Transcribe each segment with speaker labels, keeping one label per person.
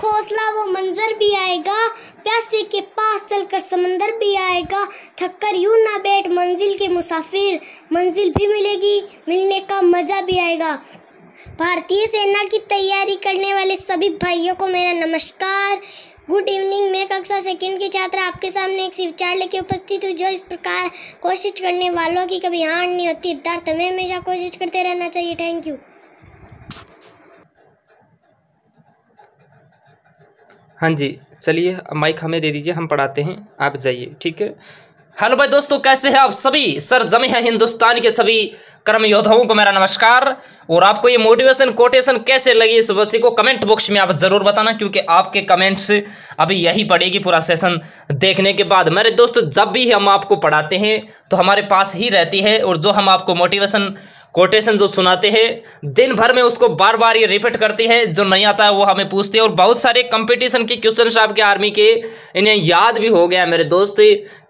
Speaker 1: खोसला वो मंजर भी आएगा प्यासे के पास चलकर समंदर भी आएगा थककर यूं ना बैठ मंजिल के मुसाफिर मंजिल भी मिलेगी मिलने का मज़ा भी आएगा भारतीय सेना की तैयारी करने वाले सभी भाइयों को मेरा नमस्कार गुड इवनिंग मैं कक्षा सेकंड की छात्रा आपके सामने एक शिवचार लेके उपस्थित हूँ जो इस प्रकार कोशिश करने वालों की कभी हार नहीं होती दर्द हमें हमेशा कोशिश करते रहना चाहिए थैंक यू हाँ जी चलिए माइक हमें दे दीजिए हम पढ़ाते हैं आप जाइए ठीक है हेलो भाई दोस्तों कैसे हैं आप सभी सर जमे हैं हिंदुस्तान के सभी कर्म योद्धाओं को मेरा नमस्कार और आपको ये मोटिवेशन कोटेशन कैसे लगी इस बच्चे को कमेंट बॉक्स में आप ज़रूर बताना क्योंकि आपके कमेंट्स अभी यही पड़ेगी पूरा सेशन देखने के बाद मेरे दोस्त जब भी हम आपको पढ़ाते हैं तो हमारे पास ही रहती है और जो हम आपको मोटिवेशन कोटेशन जो सुनाते हैं दिन भर में उसको बार बार ये रिपीट करते हैं जो नहीं आता है वो हमें पूछते हैं और बहुत सारे कंपटीशन के क्वेश्चन आपके आर्मी के इन्हें याद भी हो गया मेरे दोस्त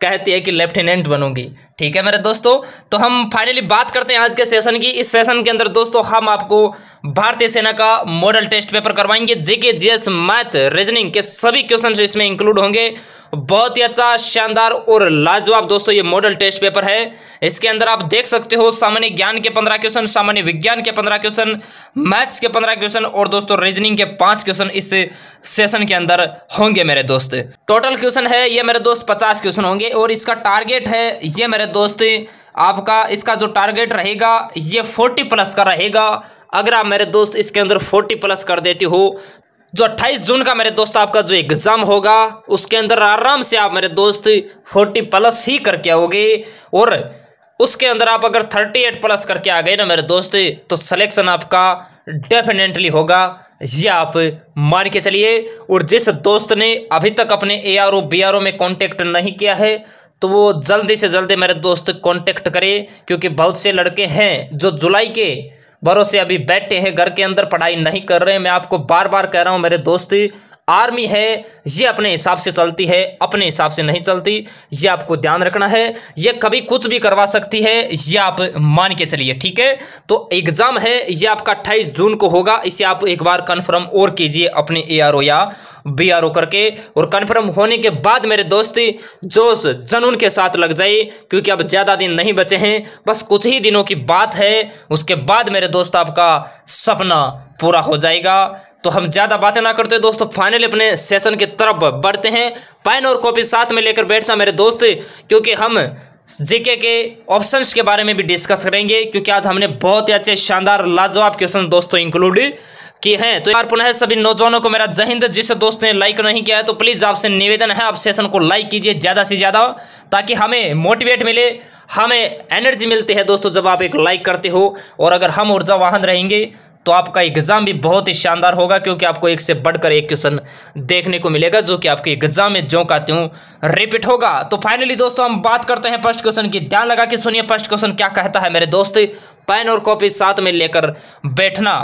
Speaker 1: कहते हैं कि लेफ्टिनेंट बनूंगी ठीक है मेरे दोस्तों तो हम फाइनली बात करते हैं आज के सेशन की इस सेशन के अंदर दोस्तों हम आपको भारतीय सेना का मॉडल टेस्ट पेपर करवाएंगे जीके जीएस मैथ रीजनिंग के सभी क्वेश्चन इसमें इंक्लूड होंगे बहुत ही अच्छा शानदार और लाजवाब दोस्तों ये मॉडल टेस्ट पेपर है इसके अंदर आप देख सकते हो सामान्य ज्ञान के पंद्रह क्वेश्चन सामान्य विज्ञान के पंद्रह क्वेश्चन मैथ्स के पंद्रह क्वेश्चन और दोस्तों रीजनिंग के पांच क्वेश्चन इस सेशन के अंदर होंगे मेरे दोस्त टोटल क्वेश्चन है ये मेरे दोस्त पचास क्वेश्चन होंगे और इसका टारगेट है ये मेरे दोस्त आपका इसका जो टारगेट रहेगा ये फोर्टी प्लस का रहेगा अगर आप मेरे दोस्त इसके अंदर फोर्टी प्लस कर देते हो जो 28 जून का मेरे दोस्त आपका जो एग्ज़ाम होगा उसके अंदर आराम से आप मेरे दोस्त 40 प्लस ही करके आओगे और उसके अंदर आप अगर 38 प्लस करके आ गए ना मेरे दोस्त तो सिलेक्शन आपका डेफिनेटली होगा ये आप मान के चलिए और जिस दोस्त ने अभी तक अपने A R O B R O में कॉन्टेक्ट नहीं किया है तो वो जल्दी से जल्दी मेरे दोस्त कॉन्टेक्ट करे क्योंकि बहुत से लड़के हैं जो जुलाई के भरोसे अभी बैठे हैं घर के अंदर पढ़ाई नहीं कर रहे हैं मैं आपको बार बार कह रहा हूँ मेरे दोस्ती आर्मी है ये अपने हिसाब से चलती है अपने हिसाब से नहीं चलती ये आपको ध्यान रखना है ये कभी कुछ भी करवा सकती है ये आप मान के चलिए ठीक है तो एग्ज़ाम है ये आपका अट्ठाईस जून को होगा इसे आप एक बार कन्फर्म और कीजिए अपने ए या बी आर ओ करके और कन्फर्म होने के बाद मेरे दोस्त जोश जनून के साथ लग जाए क्योंकि अब ज़्यादा दिन नहीं बचे हैं बस कुछ ही दिनों की बात है उसके बाद मेरे दोस्त आपका सपना पूरा हो जाएगा तो हम ज़्यादा बातें ना करते दोस्तों फाइनली अपने सेशन की तरफ बढ़ते हैं पेन और कॉपी साथ में लेकर बैठना मेरे दोस्त क्योंकि हम जीके के ऑप्शंस के बारे में भी डिस्कस करेंगे क्योंकि आज हमने बहुत ही अच्छे शानदार लाजवाब क्वेश्चन दोस्तों इंक्लूड की हैं तो यार पुनः सभी नौजवानों को मेरा जहिंद जिस दोस्त ने लाइक नहीं किया है तो प्लीज़ आपसे निवेदन है आप सेशन को लाइक कीजिए ज़्यादा से ज़्यादा ताकि हमें मोटिवेट मिले हमें एनर्जी मिलती है दोस्तों जब आप एक लाइक करते हो और अगर हम ऊर्जावाहन रहेंगे तो आपका एग्ज़ाम भी बहुत ही शानदार होगा क्योंकि आपको एक से बढ़कर एक क्वेश्चन देखने को मिलेगा जो कि आपके एग्ज़ाम में जो कहते हूँ रिपीट होगा तो फाइनली दोस्तों हम बात करते हैं फर्स्ट क्वेश्चन की ध्यान लगा के सुनिए फर्स्ट क्वेश्चन क्या कहता है मेरे दोस्त पेन और कॉपी साथ में लेकर बैठना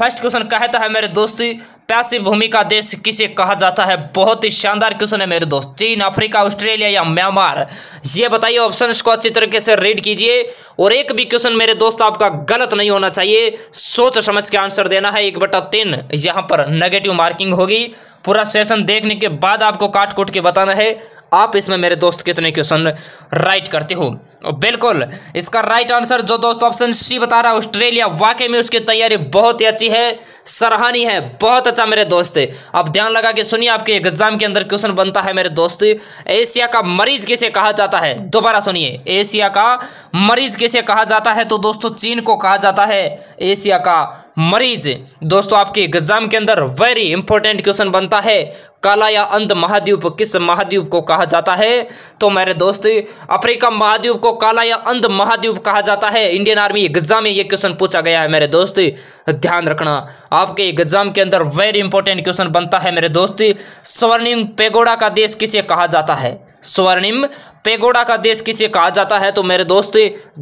Speaker 1: फर्स्ट क्वेश्चन कहता तो है मेरे दोस्त पैसिव भूमि का देश किसे कहा जाता है बहुत ही शानदार क्वेश्चन है मेरे दोस्त चीन अफ्रीका ऑस्ट्रेलिया या म्यांमार ये बताइए ऑप्शन को अच्छी तरीके से रीड कीजिए और एक भी क्वेश्चन मेरे दोस्त आपका गलत नहीं होना चाहिए सोच समझ के आंसर देना है एक बटा तीन यहाँ पर नेगेटिव मार्किंग होगी पूरा सेशन देखने के बाद आपको काट कूट के बताना है आप इसमें मेरे दोस्त कितने क्वेश्चन राइट करते हो बिल्कुल इसका राइट आंसर जो दोस्त ऑप्शन सी बता रहा है ऑस्ट्रेलिया वाकई में उसकी तैयारी बहुत ही अच्छी है सराहनीय है बहुत अच्छा मेरे दोस्त अब ध्यान लगा के सुनिए आपके एग्जाम के अंदर क्वेश्चन बनता है मेरे दोस्त एशिया का मरीज किसे कहा जाता है दोबारा सुनिए एशिया का मरीज किसे कहा जाता है तो दोस्तों चीन को कहा जाता है एशिया का मरीज दोस्तों आपके एग्जाम के अंदर वेरी इंपॉर्टेंट क्वेश्चन बनता है काला या अंध महाद्वीप किस महाद्वीप को कहा जाता है तो मेरे दोस्त अफ्रीका महाद्वीप को काला या अंध महाद्वीप कहा जाता है इंडियन आर्मी एग्जाम में ये क्वेश्चन पूछा गया है मेरे दोस्त ध्यान रखना आपके एग्जाम के अंदर वेरी इंपॉर्टेंट क्वेश्चन बनता है मेरे दोस्त स्वर्णिम पेगोड़ा का देश किसे कहा जाता है स्वर्णिम पेगोडा का देश किसे कहा जाता है तो मेरे दोस्त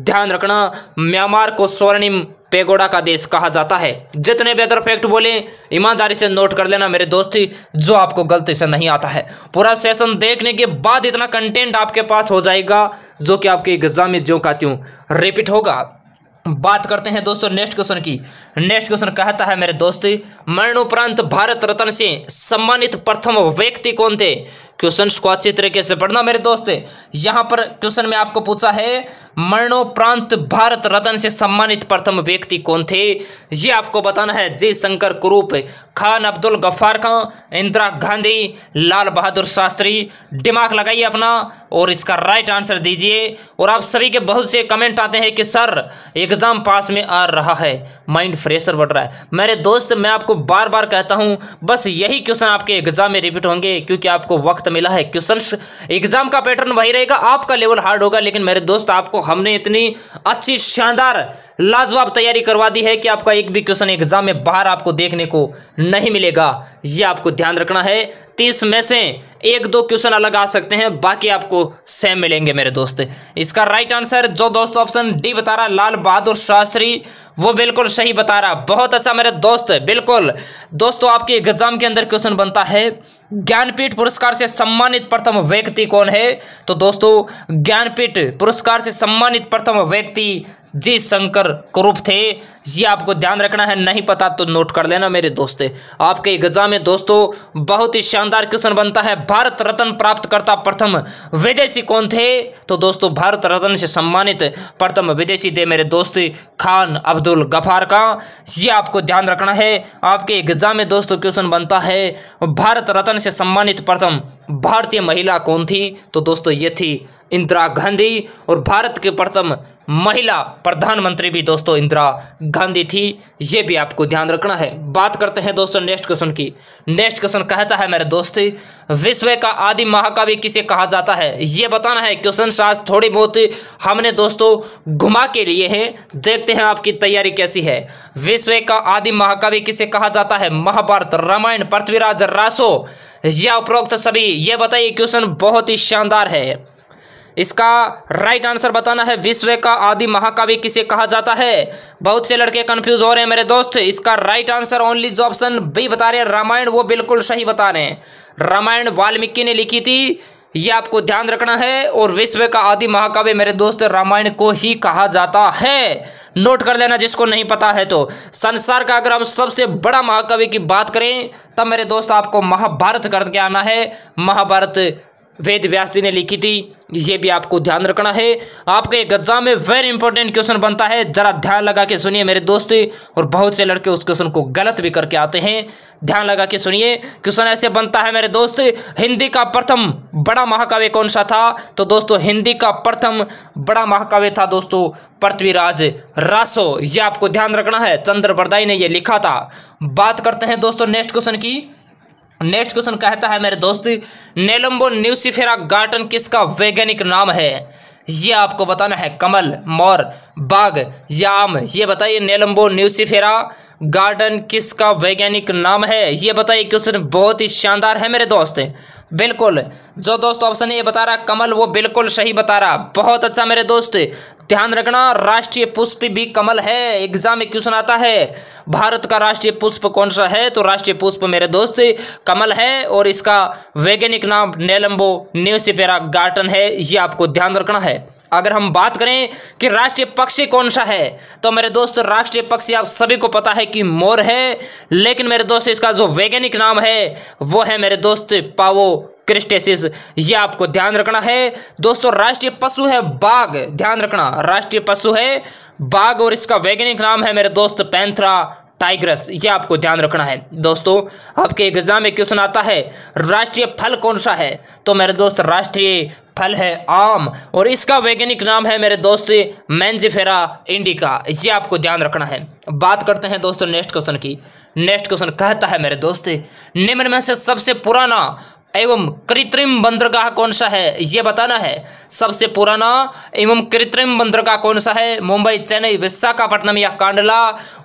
Speaker 1: ध्यान रखना म्यांमार को स्वर्णिम पेगोडा का देश कहा जाता है जितने बेहतर फैक्ट बोले ईमानदारी से नोट कर लेना मेरे दोस्त जो आपको गलती से नहीं आता है पूरा सेशन देखने के बाद इतना कंटेंट आपके पास हो जाएगा जो कि आपके एग्जाम में जो कहती हूँ रिपीट होगा बात करते हैं दोस्तों नेक्स्ट क्वेश्चन की नेक्स्ट क्वेश्चन कहता है मेरे दोस्त मरणोपरांत भारत रत्न से सम्मानित प्रथम व्यक्ति कौन थे क्वेश्चन को अच्छी तरीके से पढ़ना मेरे दोस्त यहां पर क्वेश्चन में आपको पूछा है मरणोपरांत भारत रत्न से सम्मानित प्रथम व्यक्ति कौन थे ये आपको बताना है जय शंकर कुरूप खान अब्दुल गफ्फार खां इंदिरा गांधी लाल बहादुर शास्त्री दिमाग लगाइए अपना और इसका राइट आंसर दीजिए और आप सभी के बहुत से कमेंट आते हैं कि सर एक एग्ज़ाम पास में आ रहा है माइंड फ्रेशर बढ़ रहा है मेरे दोस्त मैं आपको बार बार कहता हूँ बस यही क्वेश्चन आपके एग्जाम में रिपीट होंगे क्योंकि आपको वक्त मिला है क्वेश्चन एग्जाम का पैटर्न वही रहेगा आपका लेवल हार्ड होगा लेकिन मेरे दोस्त आपको हमने इतनी अच्छी शानदार लाजवाब तैयारी करवा दी है कि आपका एक भी क्वेश्चन एग्जाम में बाहर आपको देखने को नहीं मिलेगा ये आपको ध्यान रखना है तीस में से एक दो क्वेश्चन अलग आ सकते हैं बाकी आपको सेम मिलेंगे मेरे दोस्त इसका राइट आंसर जो दोस्त ऑप्शन डी बता रहा लाल बहादुर शास्त्री वो बिल्कुल सही बता रहा बहुत अच्छा मेरे दोस्त बिल्कुल दोस्तों आपके एग्जाम के अंदर क्वेश्चन बनता है ज्ञानपीठ पुरस्कार से सम्मानित प्रथम व्यक्ति कौन है तो दोस्तों ज्ञानपीठ पुरस्कार से सम्मानित प्रथम व्यक्ति जी शंकर कुरूप थे ये आपको ध्यान रखना है नहीं पता तो नोट कर लेना मेरे दोस्त आपके एग्जाम में दोस्तों बहुत ही शानदार क्वेश्चन बनता है भारत रत्न प्राप्त करता प्रथम विदेशी कौन थे तो दोस्तों भारत रत्न से सम्मानित प्रथम विदेशी थे मेरे दोस्त खान अब्दुल गफार का ये आपको ध्यान रखना है आपके एग्जाम में दोस्तों क्वेश्चन बनता है भारत रत्न से सम्मानित प्रथम भारतीय महिला कौन थी तो दोस्तों ये थी इंदिरा गांधी और भारत के प्रथम महिला प्रधानमंत्री भी दोस्तों इंदिरा गांधी थी ये भी आपको ध्यान रखना है बात करते हैं दोस्तों नेक्स्ट क्वेश्चन की नेक्स्ट क्वेश्चन कहता है मेरे दोस्त विश्व का आदि महाकवि किसे कहा जाता है ये बताना है क्वेश्चन शास थोड़ी बहुत हमने दोस्तों घुमा के लिए हैं देखते हैं आपकी तैयारी कैसी है विश्व का आदि महाकवि किसे कहा जाता है महाभारत रामायण पृथ्वीराज रासो या उपरोक्त सभी ये बताइए क्वेश्चन बहुत ही शानदार है इसका राइट आंसर बताना है विश्व का आदि महाकवि किसे कहा जाता है बहुत से लड़के कंफ्यूज हो रहे हैं मेरे दोस्त इसका राइट आंसर ओनली जो ऑप्शन बी बता रहे हैं रामायण वो बिल्कुल सही बता रहे हैं रामायण वाल्मीकि ने लिखी थी ये आपको ध्यान रखना है और विश्व का आदि महाकाव्य मेरे दोस्त रामायण को ही कहा जाता है नोट कर लेना जिसको नहीं पता है तो संसार का अगर हम सबसे बड़ा महाकाव्य की बात करें तब मेरे दोस्त आपको महाभारत करके आना है महाभारत वेद व्यास जी ने लिखी थी ये भी आपको ध्यान रखना है आपके एग्जाम में वेरी इंपॉर्टेंट क्वेश्चन बनता है ज़रा ध्यान लगा के सुनिए मेरे दोस्त और बहुत से लड़के उस क्वेश्चन को गलत भी करके आते हैं ध्यान लगा के सुनिए क्वेश्चन ऐसे बनता है मेरे दोस्त हिंदी का प्रथम बड़ा महाकाव्य कौन सा था तो दोस्तों हिंदी का प्रथम बड़ा महाकाव्य था दोस्तों पृथ्वीराज रासो ये आपको ध्यान रखना है चंद्र बरदाई ने यह लिखा था बात करते हैं दोस्तों नेक्स्ट क्वेश्चन की नेक्स्ट क्वेश्चन कहता है मेरे दोस्त नेलम्बो न्यूसीफेरा गार्टन किसका वैज्ञानिक नाम है ये आपको बताना है कमल मोर बाग या आम ये बताइए नेलम्बो न्यूसीफेरा गार्डन किसका वैज्ञानिक नाम है ये बताइए क्वेश्चन बहुत ही शानदार है मेरे दोस्त बिल्कुल जो दोस्त ऑप्शन ये बता रहा कमल वो बिल्कुल सही बता रहा बहुत अच्छा मेरे दोस्त ध्यान रखना राष्ट्रीय पुष्प भी कमल है एग्जाम में क्वेश्चन आता है भारत का राष्ट्रीय पुष्प कौन सा है तो राष्ट्रीय पुष्प मेरे दोस्त कमल है और इसका वैज्ञानिक नाम नेलम्बो न्यूसिपेरा गार्टन है ये आपको ध्यान रखना है अगर हम बात करें कि राष्ट्रीय पक्षी कौन सा है तो मेरे दोस्त राष्ट्रीय पक्षी आप सभी को पता है कि मोर है लेकिन मेरे दोस्त इसका जो वैज्ञानिक नाम है वो है मेरे दोस्त पावो क्रिस्टेसिस ये आपको ध्यान रखना है दोस्तों राष्ट्रीय पशु है बाघ ध्यान रखना राष्ट्रीय पशु है बाघ और इसका वैज्ञानिक नाम है मेरे दोस्त पैंथरा टाइग्रस ये आपको ध्यान रखना है दोस्तों आपके एग्जाम में क्वेश्चन आता है राष्ट्रीय फल कौन सा है तो मेरे दोस्त राष्ट्रीय फल है आम और इसका वैज्ञानिक नाम है मेरे दोस्त मैंजिफेरा इंडिका ये आपको ध्यान रखना है बात करते हैं दोस्तों नेक्स्ट क्वेश्चन की नेक्स्ट क्वेश्चन कहता है मेरे दोस्त निम्न में से सबसे पुराना एवं कृत्रिम बंदरगाह कौन सा है ये बताना है सबसे पुराना एवं कृत्रिम बंदरगाह कौन सा है मुंबई चेन्नई विशाखापट्टनम या कांडला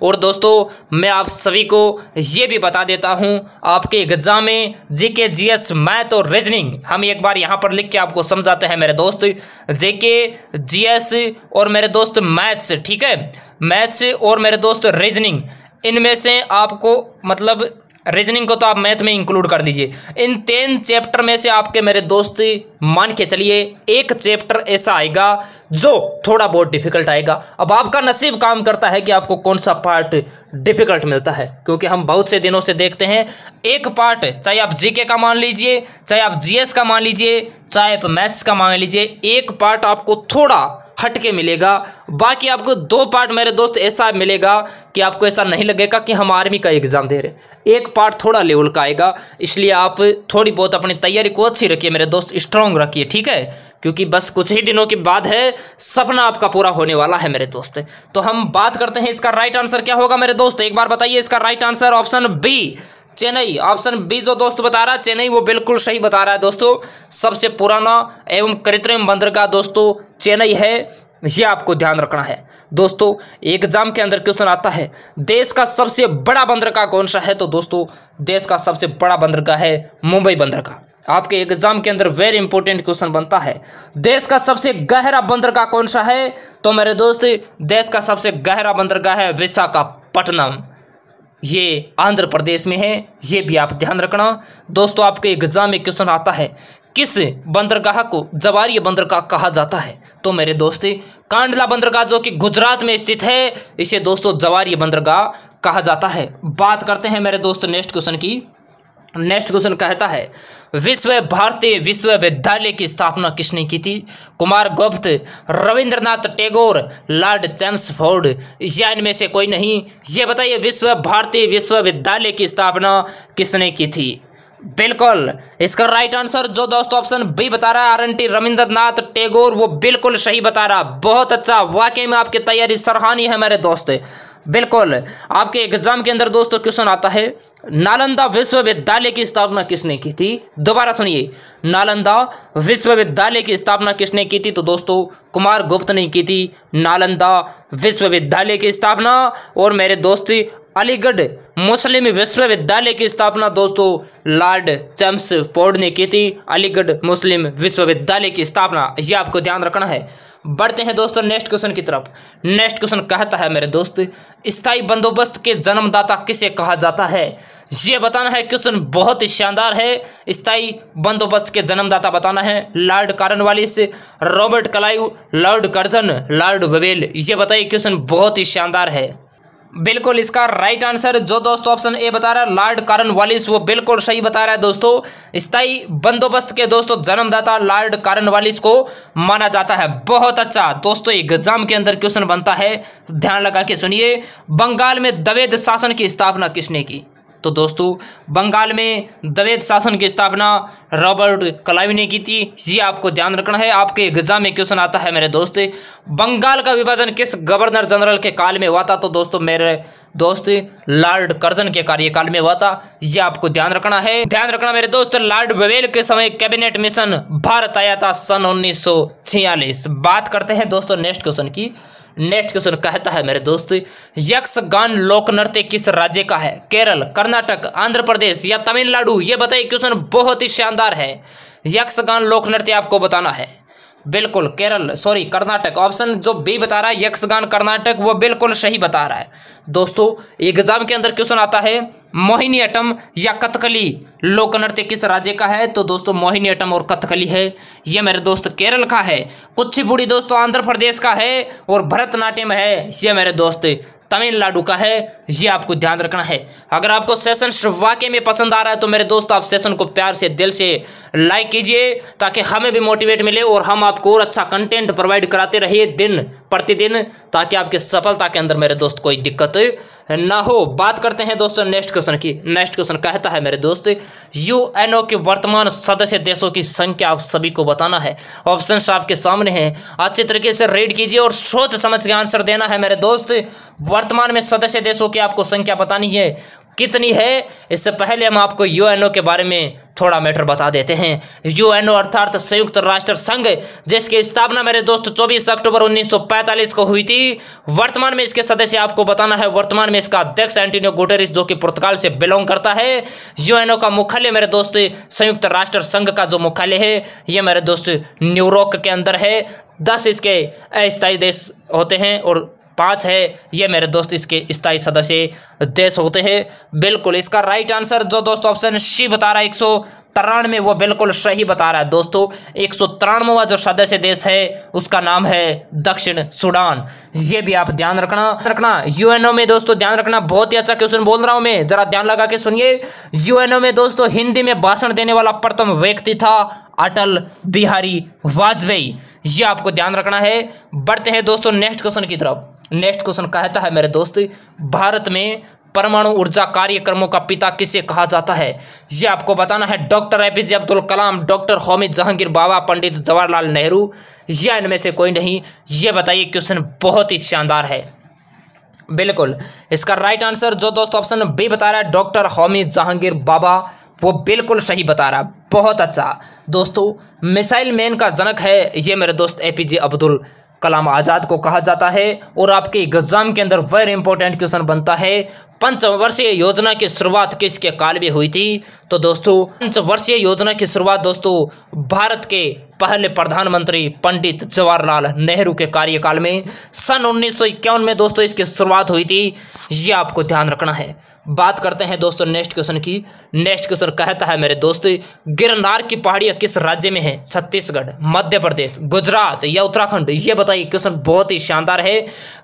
Speaker 1: और दोस्तों मैं आप सभी को ये भी बता देता हूँ आपके एग्जाम में जेके जीएस मैथ और रीजनिंग हम एक बार यहाँ पर लिख के आपको समझाते हैं मेरे दोस्त जेके जीएस और मेरे दोस्त मैथ्स ठीक है मैथ्स और मेरे दोस्त रीजनिंग इनमें से आपको मतलब रीजनिंग को तो आप मैथ में इंक्लूड कर दीजिए इन तीन चैप्टर में से आपके मेरे दोस्त मान के चलिए एक चैप्टर ऐसा आएगा जो थोड़ा बहुत डिफिकल्ट आएगा अब आपका नसीब काम करता है कि आपको कौन सा पार्ट डिफिकल्ट मिलता है क्योंकि हम बहुत से दिनों से देखते हैं एक पार्ट चाहे आप जीके का मान लीजिए चाहे आप जीएस का मान लीजिए चाहे आप मैथ्स का मान लीजिए एक पार्ट आपको थोड़ा हटके मिलेगा बाकी आपको दो पार्ट मेरे दोस्त ऐसा मिलेगा कि आपको ऐसा नहीं लगेगा कि हम आर्मी का एग्ज़ाम दे रहे एक पार्ट थोड़ा लेवल का आएगा इसलिए आप थोड़ी बहुत अपनी तैयारी को अच्छी रखिए मेरे दोस्त स्ट्रांग रखिए ठीक है क्योंकि बस कुछ ही दिनों के बाद है सपना आपका पूरा होने वाला है मेरे दोस्त तो हम बात करते हैं इसका राइट आंसर क्या होगा मेरे दोस्त एक बार बताइए इसका right answer option B Chennai option B जो दोस्त बता रहा है चेन्नई वो बिल्कुल सही बता रहा है दोस्तों सबसे पुराना एवं कृत्रिम बंदरगाह दोस्तों चेन्नई है ये आपको ध्यान रखना है दोस्तों एग्जाम के अंदर क्वेश्चन आता है देश का सबसे बड़ा बंदरगाह कौन सा है तो दोस्तों देश का सबसे बड़ा बंदरगाह है मुंबई बंदरगाह आपके एग्जाम के अंदर वेरी इंपॉर्टेंट क्वेश्चन बनता है देश का सबसे गहरा बंदरगाह कौन सा है तो मेरे दोस्त देश का सबसे गहरा बंदरगाह है विशाखापट्टनम ये आंध्र प्रदेश में है ये भी आप ध्यान रखना दोस्तों आपके एग्जाम में क्वेश्चन आता है किस बंदरगाह को जवारी बंदरगाह कहा जाता है तो मेरे दोस्त कांडला बंदरगाह जो कि गुजरात में स्थित है इसे दोस्तों जवारी बंदरगाह कहा जाता है बात करते हैं मेरे दोस्त नेक्स्ट क्वेश्चन की नेक्स्ट क्वेश्चन कहता है विश्व भारतीय विश्वविद्यालय की स्थापना किसने की थी कुमार गुप्त रविंद्रनाथ टैगोर लॉर्ड चैम्सफोर्ड या इनमें से कोई नहीं ये बताइए विश्व भारतीय विश्वविद्यालय की स्थापना किसने की थी बिल्कुल इसका राइट आंसर जो दोस्तों ऑप्शन बी बता रहा है आर एन टी रविंद्रनाथ वो बिल्कुल सही बता रहा बहुत अच्छा वाकई में आपकी तैयारी सराहनीय है मेरे दोस्त बिल्कुल आपके एग्जाम के अंदर दोस्तों क्वेश्चन आता है नालंदा विश्वविद्यालय की स्थापना किसने की थी दोबारा सुनिए नालंदा विश्वविद्यालय की स्थापना किसने की थी तो दोस्तों कुमार गुप्त ने की थी नालंदा विश्वविद्यालय की स्थापना और मेरे दोस्त अलीगढ़ मुस्लिम विश्वविद्यालय की स्थापना दोस्तों लॉर्ड चम्स फोर्ड ने की थी अलीगढ़ मुस्लिम विश्वविद्यालय की स्थापना यह आपको ध्यान रखना है बढ़ते हैं दोस्तों नेक्स्ट क्वेश्चन की तरफ नेक्स्ट क्वेश्चन कहता है मेरे दोस्त स्थाई बंदोबस्त के जन्मदाता किसे कहा जाता है ये बताना है क्वेश्चन बहुत ही शानदार है स्थाई बंदोबस्त के जन्मदाता बताना है Lord Cornwallis Robert Clive Lord Curzon Lord Wavell ये बताइए क्वेश्चन बहुत ही शानदार है बिल्कुल इसका राइट आंसर जो दोस्तों ऑप्शन ए बता रहा है लॉर्ड कारन वालिस वो बिल्कुल सही बता रहा है दोस्तों स्थायी बंदोबस्त के दोस्तों जन्मदाता लॉर्ड कारन वालिस को माना जाता है बहुत अच्छा दोस्तों एग्जाम के अंदर क्वेश्चन बनता है ध्यान लगा के सुनिए बंगाल में दवेद शासन की स्थापना किसने की तो दोस्तों बंगाल में दवेद शासन की स्थापना रॉबर्ट कलावी ने की थी ये आपको ध्यान रखना है आपके एग्जाम में क्वेश्चन आता है मेरे दोस्त बंगाल का विभाजन किस गवर्नर जनरल के काल में हुआ था तो दोस्तों मेरे दोस्त लॉर्ड कर्जन के कार्यकाल में हुआ था यह आपको ध्यान रखना है ध्यान रखना मेरे दोस्त लॉर्ड बवेल के समय कैबिनेट मिशन भारत आया था सन उन्नीस बात करते हैं दोस्तों नेक्स्ट क्वेश्चन की नेक्स्ट क्वेश्चन कहता है मेरे दोस्त यक्षगान लोक नृत्य किस राज्य का है केरल कर्नाटक आंध्र प्रदेश या तमिलनाडु ये बताइए क्वेश्चन बहुत ही शानदार है यक्षगान लोक नृत्य आपको बताना है बिल्कुल केरल सॉरी कर्नाटक ऑप्शन जो बी बता रहा है यक्षगान कर्नाटक वो बिल्कुल सही बता रहा है दोस्तों एग्जाम के अंदर क्वेश्चन आता है मोहिनी अटम या कथकली लोक नृत्य किस राज्य का है तो दोस्तों मोहिनी अटम और कथकली है ये मेरे दोस्त केरल का है कुचिपुड़ी दोस्तों आंध्र प्रदेश का है और भरतनाट्यम है ये मेरे दोस्त तमिलनाडु का है ये आपको ध्यान रखना है अगर आपको सेशन वाक्य में पसंद आ रहा है तो मेरे दोस्त आप सेशन को प्यार से दिल से लाइक कीजिए ताकि हमें भी मोटिवेट मिले और हम आपको और अच्छा कंटेंट प्रोवाइड कराते रहिए दिन प्रतिदिन ताकि आपके सफलता के अंदर मेरे दोस्त कोई दिक्कत ना हो बात करते हैं दोस्तों नेक्स्ट क्वेश्चन की नेक्स्ट क्वेश्चन कहता है मेरे दोस्त यूएनओ के वर्तमान सदस्य देशों की संख्या आप सभी को बताना है ऑप्शन आपके सामने हैं अच्छे तरीके से रीड कीजिए और सोच समझ के आंसर देना है मेरे दोस्त वर्तमान में सदस्य देशों की आपको संख्या बतानी है कितनी है इससे पहले हम आपको यूएनओ के बारे में थोड़ा मैटर बता देते हैं यूएनओ अर्थात संयुक्त राष्ट्र संघ जिसकी स्थापना मेरे दोस्त 24 अक्टूबर 1945 को हुई थी वर्तमान में इसके सदस्य आपको बताना है वर्तमान में इसका अध्यक्ष एंटोनियो गुटेरिस जो कि पुर्तगाल से बिलोंग करता है यूएनओ का मुख्यालय मेरे दोस्त संयुक्त राष्ट्र संघ का जो मुख्यालय है ये मेरे दोस्त न्यूयॉर्क के अंदर है दस इसके अस्थायी देश होते हैं और पाँच है ये मेरे दोस्त इसके स्थायी सदस्य देश होते हैं बिल्कुल इसका राइट आंसर जो दोस्तों ऑप्शन सी बता रहा है एक सौ तिरानवे वो बिल्कुल सही बता रहा है दोस्तों एक सौ तिरानवेवा जो सदस्य देश है उसका नाम है दक्षिण सूडान ये भी आप ध्यान रखना रखना यूएनओ में दोस्तों ध्यान रखना बहुत ही अच्छा क्वेश्चन बोल रहा हूँ मैं जरा ध्यान लगा के सुनिए यूएनओ में दोस्तों हिंदी में भाषण देने वाला प्रथम व्यक्ति था अटल बिहारी वाजपेयी ये आपको ध्यान रखना है बढ़ते हैं दोस्तों नेक्स्ट क्वेश्चन की तरफ नेक्स्ट क्वेश्चन कहता है मेरे दोस्त भारत में परमाणु ऊर्जा कार्यक्रमों का पिता किसे कहा जाता है ये आपको बताना है doctor A Abdul Kalam doctor Homi Jehangir Bhabha Pandit Jawaharlal Nehru या इनमें से कोई नहीं ये बताइए क्वेश्चन बहुत ही शानदार है बिल्कुल इसका राइट आंसर जो दोस्त ऑप्शन बी बता रहा है डॉक्टर होमिद जहांगीर बाबा वो बिल्कुल सही बता रहा बहुत अच्छा दोस्तों मिसाइल मैन का जनक है ये मेरे दोस्त ए पी जे अब्दुल कलाम आज़ाद को कहा जाता है और आपके एग्ज़ाम के अंदर वेरी इंपॉर्टेंट क्वेश्चन बनता है पंचवर्षीय योजना की शुरुआत किसके काल में हुई थी तो दोस्तों पंचवर्षीय योजना की शुरुआत दोस्तों भारत के पहले प्रधानमंत्री पंडित जवाहरलाल नेहरू के कार्यकाल में सन उन्नीस में दोस्तों इसकी शुरुआत हुई थी ये आपको ध्यान रखना है बात करते हैं दोस्तों नेक्स्ट क्वेश्चन की नेक्स्ट क्वेश्चन कहता है मेरे दोस्त गिरनार की पहाड़ियाँ किस राज्य में है छत्तीसगढ़ मध्य प्रदेश गुजरात या उत्तराखंड ये बताइए क्वेश्चन बहुत ही शानदार है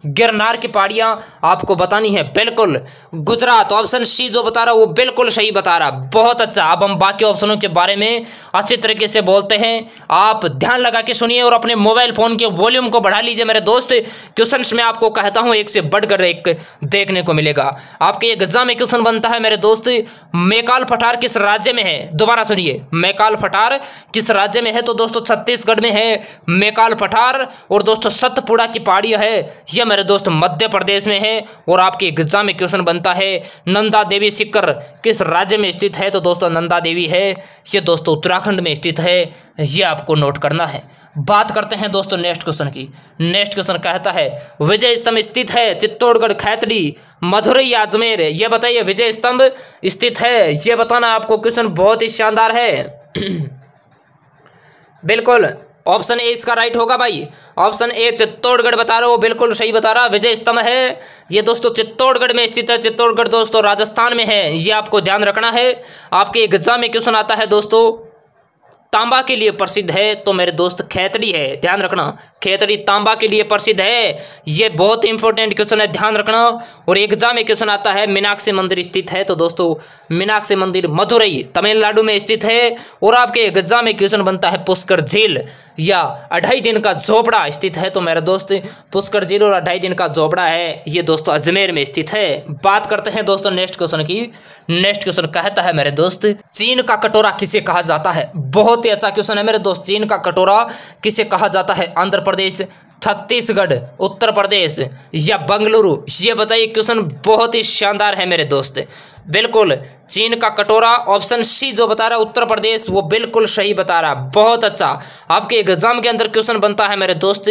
Speaker 1: गिरनार की पहाड़ियाँ आपको बतानी है बिल्कुल गुजरात ऑप्शन सी जो बता रहा वो बिल्कुल सही बता रहा बहुत अच्छा अब हम बाकी ऑप्शनों के बारे में अच्छे तरीके से बोलते हैं आप ध्यान लगा के सुनिए और अपने मोबाइल फ़ोन के वॉल्यूम को बढ़ा लीजिए मेरे दोस्त क्वेश्चन में आपको कहता हूँ एक से बढ़कर एक देखने को मिलेगा आपके एग्जाम में क्वेश्चन बनता है मेरे दोस्त मेकाल फटार किस राज्य में है दोबारा सुनिए मेकाल फटार किस राज्य में है तो दोस्तों छत्तीसगढ़ में है मेकाल फटार और दोस्तों सतपुड़ा की पहाड़ी है यह मेरे दोस्त मध्य प्रदेश में है और आपके एग्जाम में क्वेश्चन बनता है नंदा देवी सिक्कर किस राज्य में स्थित है तो दोस्तों नंदा देवी है यह दोस्तों उत्तराखंड में स्थित है यह आपको नोट करना है बात करते हैं दोस्तों नेक्स्ट क्वेश्चन की नेक्स्ट क्वेश्चन कहता है विजय स्तंभ स्थित है चित्तौड़गढ़ खैतड़ी मधुरई अजमेर यह बताइए विजय स्तंभ स्थित है यह बताना आपको क्वेश्चन बहुत ही शानदार है बिल्कुल ऑप्शन ए इसका राइट होगा भाई ऑप्शन ए चित्तौड़गढ़ बता रहे हो बिल्कुल सही बता रहा विजय स्तंभ है ये दोस्तों चित्तौड़गढ़ में स्थित है चित्तौड़गढ़ दोस्तों राजस्थान में है ये आपको ध्यान रखना है आपके एग्जाम में क्वेश्चन आता है दोस्तों तांबा के लिए प्रसिद्ध है तो मेरे दोस्त खैतड़ी है ध्यान रखना खेतरी तांबा के लिए प्रसिद्ध है ये बहुत इंपॉर्टेंट क्वेश्चन है ध्यान रखना और एग्जाम में क्वेश्चन आता है मीनाक्षी मंदिर स्थित है तो दोस्तों मीनाक्षी मंदिर मधुरई तमिलनाडु में स्थित है और आपके एग्जाम में क्वेश्चन बनता है पुष्कर झील या अढ़ाई दिन का झोपड़ा स्थित है तो मेरा दोस्त पुष्कर झील और अढ़ाई दिन का झोपड़ा है ये दोस्तों अजमेर में स्थित है बात करते हैं दोस्तों नेक्स्ट क्वेश्चन की नेक्स्ट क्वेश्चन कहता है मेरे दोस्त चीन का कटोरा किसे कहा जाता है बहुत ही अच्छा क्वेश्चन है मेरे दोस्त चीन का कटोरा किसे कहा जाता है आंध्र प्रदेश छत्तीसगढ़ उत्तर प्रदेश या बंगलुरु ये बताइए क्वेश्चन बहुत ही शानदार है मेरे दोस्त बिल्कुल चीन का कटोरा ऑप्शन सी जो बता रहा है उत्तर प्रदेश वो बिल्कुल सही बता रहा है बहुत अच्छा आपके एग्जाम के अंदर क्वेश्चन बनता है मेरे दोस्त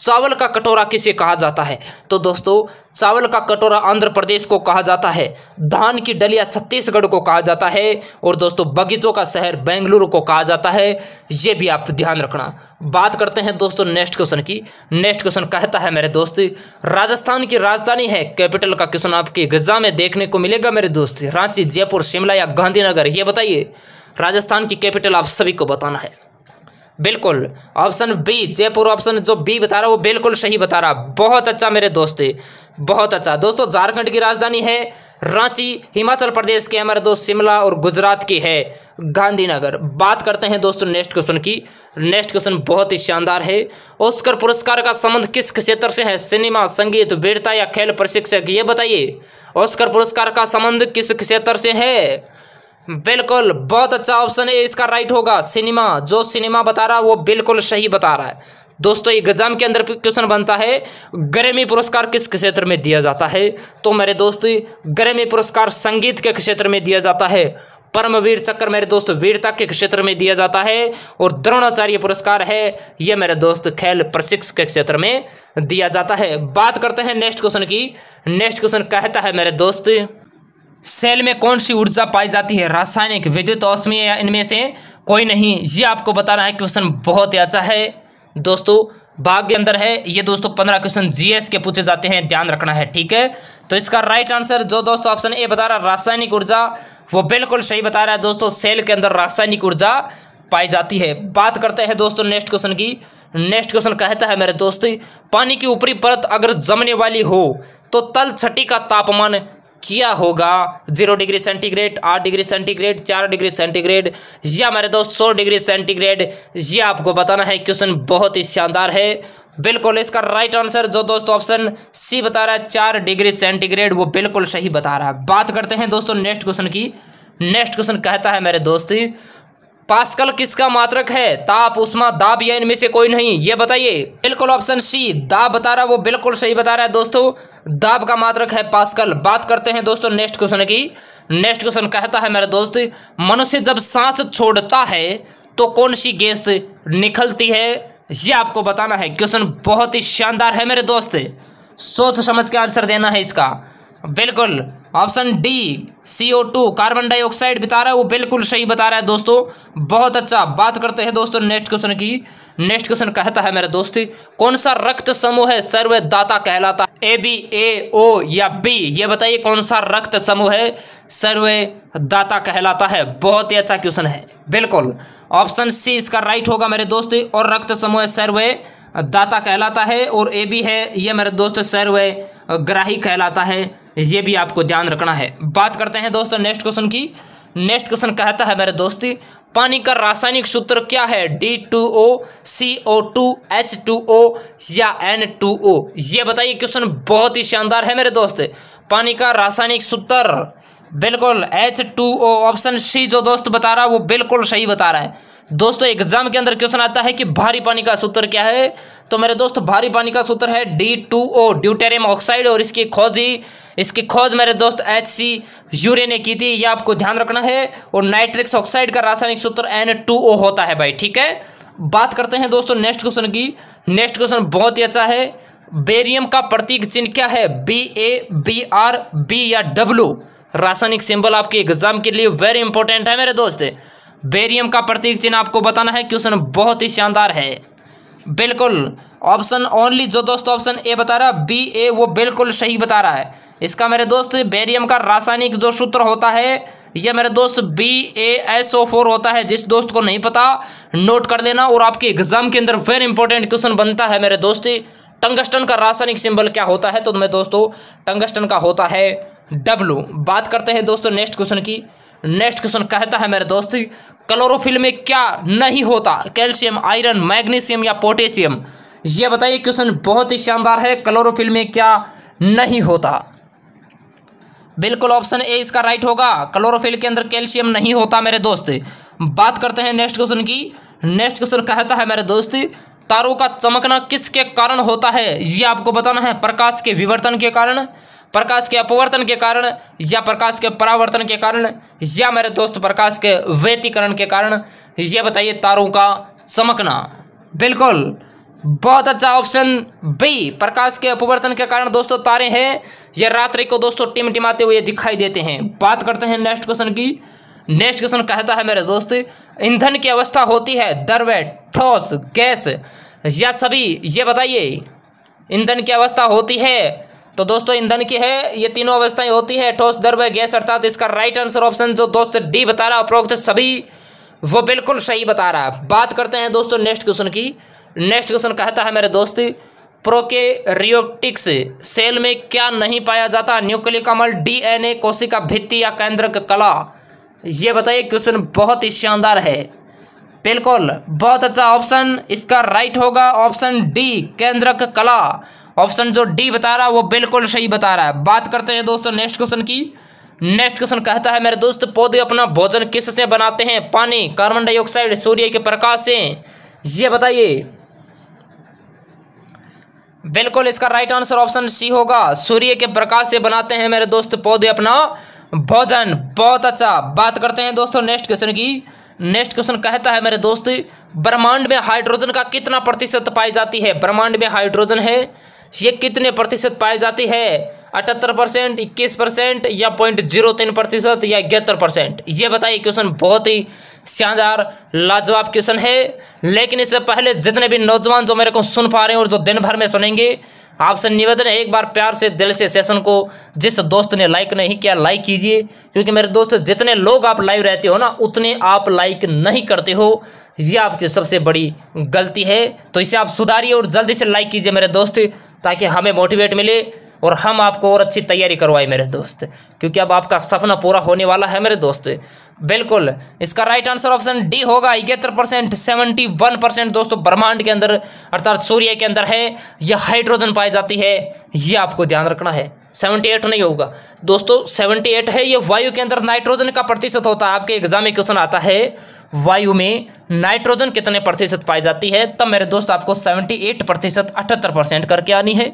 Speaker 1: चावल का कटोरा किसे कहा जाता है तो दोस्तों चावल का कटोरा आंध्र प्रदेश को कहा जाता है धान की डलिया छत्तीसगढ़ को कहा जाता है और दोस्तों बगीचों का शहर बेंगलुरु को कहा जाता है ये भी आप ध्यान रखना बात करते हैं दोस्तों नेक्स्ट क्वेश्चन की नेक्स्ट क्वेश्चन कहता है मेरे दोस्त राजस्थान की राजधानी है कैपिटल का क्वेश्चन आपके गजा में देखने को मिलेगा मेरे दोस्त रांची जयपुर शिमला या गांधीनगर ये बताइए राजस्थान की कैपिटल आप सभी को बताना है बिल्कुल ऑप्शन बी जयपुर ऑप्शन जो बी बता रहा वो बिल्कुल सही बता रहा बहुत अच्छा मेरे दोस्त बहुत अच्छा दोस्तों झारखंड की राजधानी है रांची हिमाचल प्रदेश के हमारे दोस्त शिमला और गुजरात की है गांधीनगर बात करते हैं दोस्तों नेक्स्ट क्वेश्चन की नेक्स्ट क्वेश्चन बहुत ही शानदार है ऑस्कर पुरस्कार का संबंध किस क्षेत्र से है सिनेमा संगीत वीरता या खेल प्रशिक्षक ये बताइए ऑस्कर पुरस्कार का संबंध किस क्षेत्र से है बिल्कुल बहुत अच्छा ऑप्शन है इसका राइट होगा सिनेमा जो सिनेमा बता रहा है वो बिल्कुल सही बता रहा है दोस्तों एग्जाम के अंदर क्वेश्चन बनता है ग्रेमी पुरस्कार किस क्षेत्र में दिया जाता है तो मेरे दोस्त ग्रेमी पुरस्कार संगीत के क्षेत्र में दिया जाता है परमवीर चक्र मेरे दोस्त वीरता के क्षेत्र में दिया जाता है और द्रोणाचार्य पुरस्कार है यह मेरे दोस्त खेल प्रशिक्षण के क्षेत्र में दिया जाता है बात करते हैं नेक्स्ट क्वेश्चन की नेक्स्ट क्वेश्चन कहता है मेरे दोस्त सेल में कौन सी ऊर्जा पाई जाती है रासायनिक विद्युत औषमी या इनमें से कोई नहीं ये आपको बताना है क्वेश्चन बहुत ही अच्छा है दोस्तों भाग के अंदर है ये दोस्तों पंद्रह क्वेश्चन जीएस के पूछे जाते हैं ध्यान रखना है ठीक है तो इसका राइट आंसर जो दोस्तों ऑप्शन ए बता रहा रासायनिक ऊर्जा वो बिल्कुल सही बता रहा है दोस्तों सेल के अंदर रासायनिक ऊर्जा पाई जाती है बात करते हैं दोस्तों नेक्स्ट क्वेश्चन की नेक्स्ट क्वेश्चन कहता है मेरे दोस्त पानी की ऊपरी परत अगर जमने वाली हो तो तल छटी का तापमान किया होगा जीरो डिग्री सेंटीग्रेड आठ डिग्री सेंटीग्रेड चार डिग्री सेंटीग्रेड या मेरे दोस्त सौ डिग्री सेंटीग्रेड ये आपको बताना है क्वेश्चन बहुत ही शानदार है बिल्कुल इसका राइट आंसर जो दोस्तों ऑप्शन सी बता रहा है चार डिग्री सेंटीग्रेड वो बिल्कुल सही बता रहा है बात करते हैं दोस्तों नेक्स्ट क्वेश्चन की नेक्स्ट क्वेश्चन कहता है मेरे दोस्त पास्कल किसका मात्रक है ताप उष्मा दाब या इनमें से कोई नहीं ये बताइए बिल्कुल ऑप्शन सी दाब बता रहा वो बिल्कुल सही बता रहा है दोस्तों दाब का मात्रक है पास्कल बात करते हैं दोस्तों नेक्स्ट क्वेश्चन की नेक्स्ट क्वेश्चन कहता है मेरा दोस्त मनुष्य जब सांस छोड़ता है तो कौन सी गैस निकलती है ये आपको बताना है क्वेश्चन बहुत ही शानदार है मेरे दोस्त सोच समझ के आंसर देना है इसका बिल्कुल option D CO2 carbon dioxide बता रहा है वो बिल्कुल सही बता रहा है दोस्तों बहुत अच्छा बात करते हैं दोस्तों नेक्स्ट क्वेश्चन की नेक्स्ट क्वेश्चन कहता है मेरे दोस्त कौन सा रक्त समूह है सर्वदाता कहलाता ए बी ए ओ या बी ये बताइए कौन सा रक्त समूह है सर्वदाता कहलाता है बहुत ही अच्छा क्वेश्चन है बिल्कुल ऑप्शन सी इसका राइट होगा मेरे दोस्त और रक्त समूह है सर्वे दाता कहलाता है और ए बी है ये मेरे दोस्त सर्वे ग्राही कहलाता है ये भी आपको ध्यान रखना है बात करते हैं दोस्तों नेक्स्ट क्वेश्चन की नेक्स्ट क्वेश्चन कहता है मेरे दोस्ती पानी का रासायनिक सूत्र क्या है D two O C O two H two O या एन टू ओ ये बताइए क्वेश्चन बहुत ही शानदार है मेरे दोस्त पानी का रासायनिक सूत्र बिल्कुल H two O option C जो दोस्त बता रहा है वो बिल्कुल सही बता रहा है दोस्तों एग्जाम के अंदर क्वेश्चन आता है कि भारी पानी का सूत्र क्या है तो मेरे दोस्त भारी पानी का सूत्र है D two O deuterium oxide और इसकी खोज ही इसकी खोज मेरे दोस्त एच सी यूरे ने की थी यह आपको ध्यान रखना है और नाइट्रिक्स ऑक्साइड का रासायनिक सूत्र एन टू ओ होता है भाई ठीक है बात करते हैं दोस्तों नेक्स्ट क्वेश्चन की नेक्स्ट क्वेश्चन बहुत ही अच्छा है बेरियम का प्रतीक चिन्ह क्या है B A B R B या डब्लू रासायनिक सिंबल आपके एग्जाम के लिए वेरी इंपॉर्टेंट है मेरे दोस्त बेरियम का प्रतीक चिन्ह आपको बताना है क्वेश्चन बहुत ही शानदार है बिल्कुल ऑप्शन ओनली जो दोस्तों ऑप्शन ए बता रहा है बी ए वो बिल्कुल सही बता रहा है इसका मेरे दोस्त बेरियम का रासायनिक जो सूत्र होता है यह मेरे दोस्त B A S O four होता है जिस दोस्त को नहीं पता नोट कर लेना और आपके एग्जाम के अंदर वेरी इंपॉर्टेंट क्वेश्चन बनता है मेरे दोस्त टंगस्टन का रासायनिक सिंबल क्या होता है तो मैं दोस्तों टंगस्टन का होता है डब्लू बात करते हैं दोस्तों नेक्स्ट क्वेश्चन की नेक्स्ट क्वेश्चन कहता है मेरे दोस्त क्लोरोफिल में क्या नहीं होता कैल्शियम आयरन मैग्नीशियम या पोटेशियम ये बताइए क्वेश्चन बहुत ही शानदार है क्लोरोफिल में क्या नहीं होता बिल्कुल ऑप्शन ए इसका राइट होगा क्लोरोफिल के अंदर कैल्शियम नहीं होता मेरे दोस्त बात करते हैं नेक्स्ट क्वेश्चन की नेक्स्ट क्वेश्चन कहता है मेरे दोस्त तारों का चमकना किसके कारण होता है ये आपको बताना है प्रकाश के विवर्तन के कारण प्रकाश के अपवर्तन के कारण या प्रकाश के परावर्तन के कारण या मेरे दोस्त प्रकाश के व्यतीकरण के कारण ये बताइए तारों का चमकना बिल्कुल बहुत अच्छा ऑप्शन बी प्रकाश के अपवर्तन के कारण दोस्तों तारे हैं यह रात्रि को दोस्तों टिम टिमाते हुए दिखाई देते हैं बात करते हैं नेक्स्ट क्वेश्चन की नेक्स्ट क्वेश्चन कहता है मेरे दोस्त ईंधन की अवस्था होती है दरवे ठोस गैस या सभी ये बताइए ईंधन की अवस्था होती है तो दोस्तों ईंधन की है ये तीनों अवस्थाएं होती है ठोस द्रव गैस अर्थात इसका राइट आंसर ऑप्शन जो दोस्त डी बता रहा उपरोक्त सभी वो बिल्कुल सही बता रहा है बात करते हैं दोस्तों नेक्स्ट क्वेश्चन की नेक्स्ट क्वेश्चन कहता है मेरे दोस्त प्रोके रियोटिक्स सेल में क्या नहीं पाया जाता न्यूक्लिक अमल डीएनए कोशिका भित्ति या केंद्रक कला ये बताइए क्वेश्चन बहुत ही शानदार है बिल्कुल बहुत अच्छा ऑप्शन इसका राइट होगा ऑप्शन डी केंद्रक कला ऑप्शन जो डी बता रहा है वो बिल्कुल सही बता रहा है बात करते हैं दोस्तों नेक्स्ट क्वेश्चन की नेक्स्ट क्वेश्चन कहता है मेरे दोस्त पौधे अपना भोजन किससे बनाते हैं पानी कार्बन डाइऑक्साइड सूर्य के प्रकाश से ये बताइए बिल्कुल इसका राइट आंसर ऑप्शन सी होगा सूर्य के प्रकाश से बनाते हैं मेरे दोस्त पौधे अपना भोजन बहुत अच्छा बात करते हैं दोस्तों नेक्स्ट क्वेश्चन की नेक्स्ट क्वेश्चन कहता है मेरे दोस्त ब्रह्मांड में हाइड्रोजन का कितना प्रतिशत पाई जाती है ब्रह्मांड में हाइड्रोजन है ये कितने प्रतिशत पाई जाती है अठहत्तर परसेंट इक्कीस परसेंट या पॉइंट जीरो तीन प्रतिशत या इकहत्तर परसेंट ये बताइए क्वेश्चन बहुत ही शानदार लाजवाब क्वेश्चन है लेकिन इससे पहले जितने भी नौजवान जो मेरे को सुन पा रहे हैं और जो दिन भर में सुनेंगे आपसे निवेदन है एक बार प्यार से दिल से सेशन को जिस दोस्त ने लाइक नहीं किया लाइक कीजिए क्योंकि मेरे दोस्त जितने लोग आप लाइव रहते हो ना उतने आप लाइक नहीं करते हो ये आपकी सबसे बड़ी गलती है तो इसे आप सुधारिए और जल्दी से लाइक कीजिए मेरे दोस्त ताकि हमें मोटिवेट मिले और हम आपको और अच्छी तैयारी करवाएं मेरे दोस्त क्योंकि अब आपका सपना पूरा होने वाला है मेरे दोस्त बिल्कुल इसका राइट आंसर ऑप्शन डी होगा इकहत्तर परसेंट सेवेंटी वन परसेंट दोस्तों ब्रह्मांड के अंदर अर्थात सूर्य के अंदर है यह हाइड्रोजन पाई जाती है यह आपको ध्यान रखना है सेवेंटी एट नहीं होगा दोस्तों एट है ये वायु के अंदर नाइट्रोजन का प्रतिशत होता है आपके एग्जाम में क्वेश्चन आता है वायु में नाइट्रोजन कितने प्रतिशत पाई जाती है तब मेरे दोस्त आपको 78 प्रतिशत अठहत्तर परसेंट करके आनी है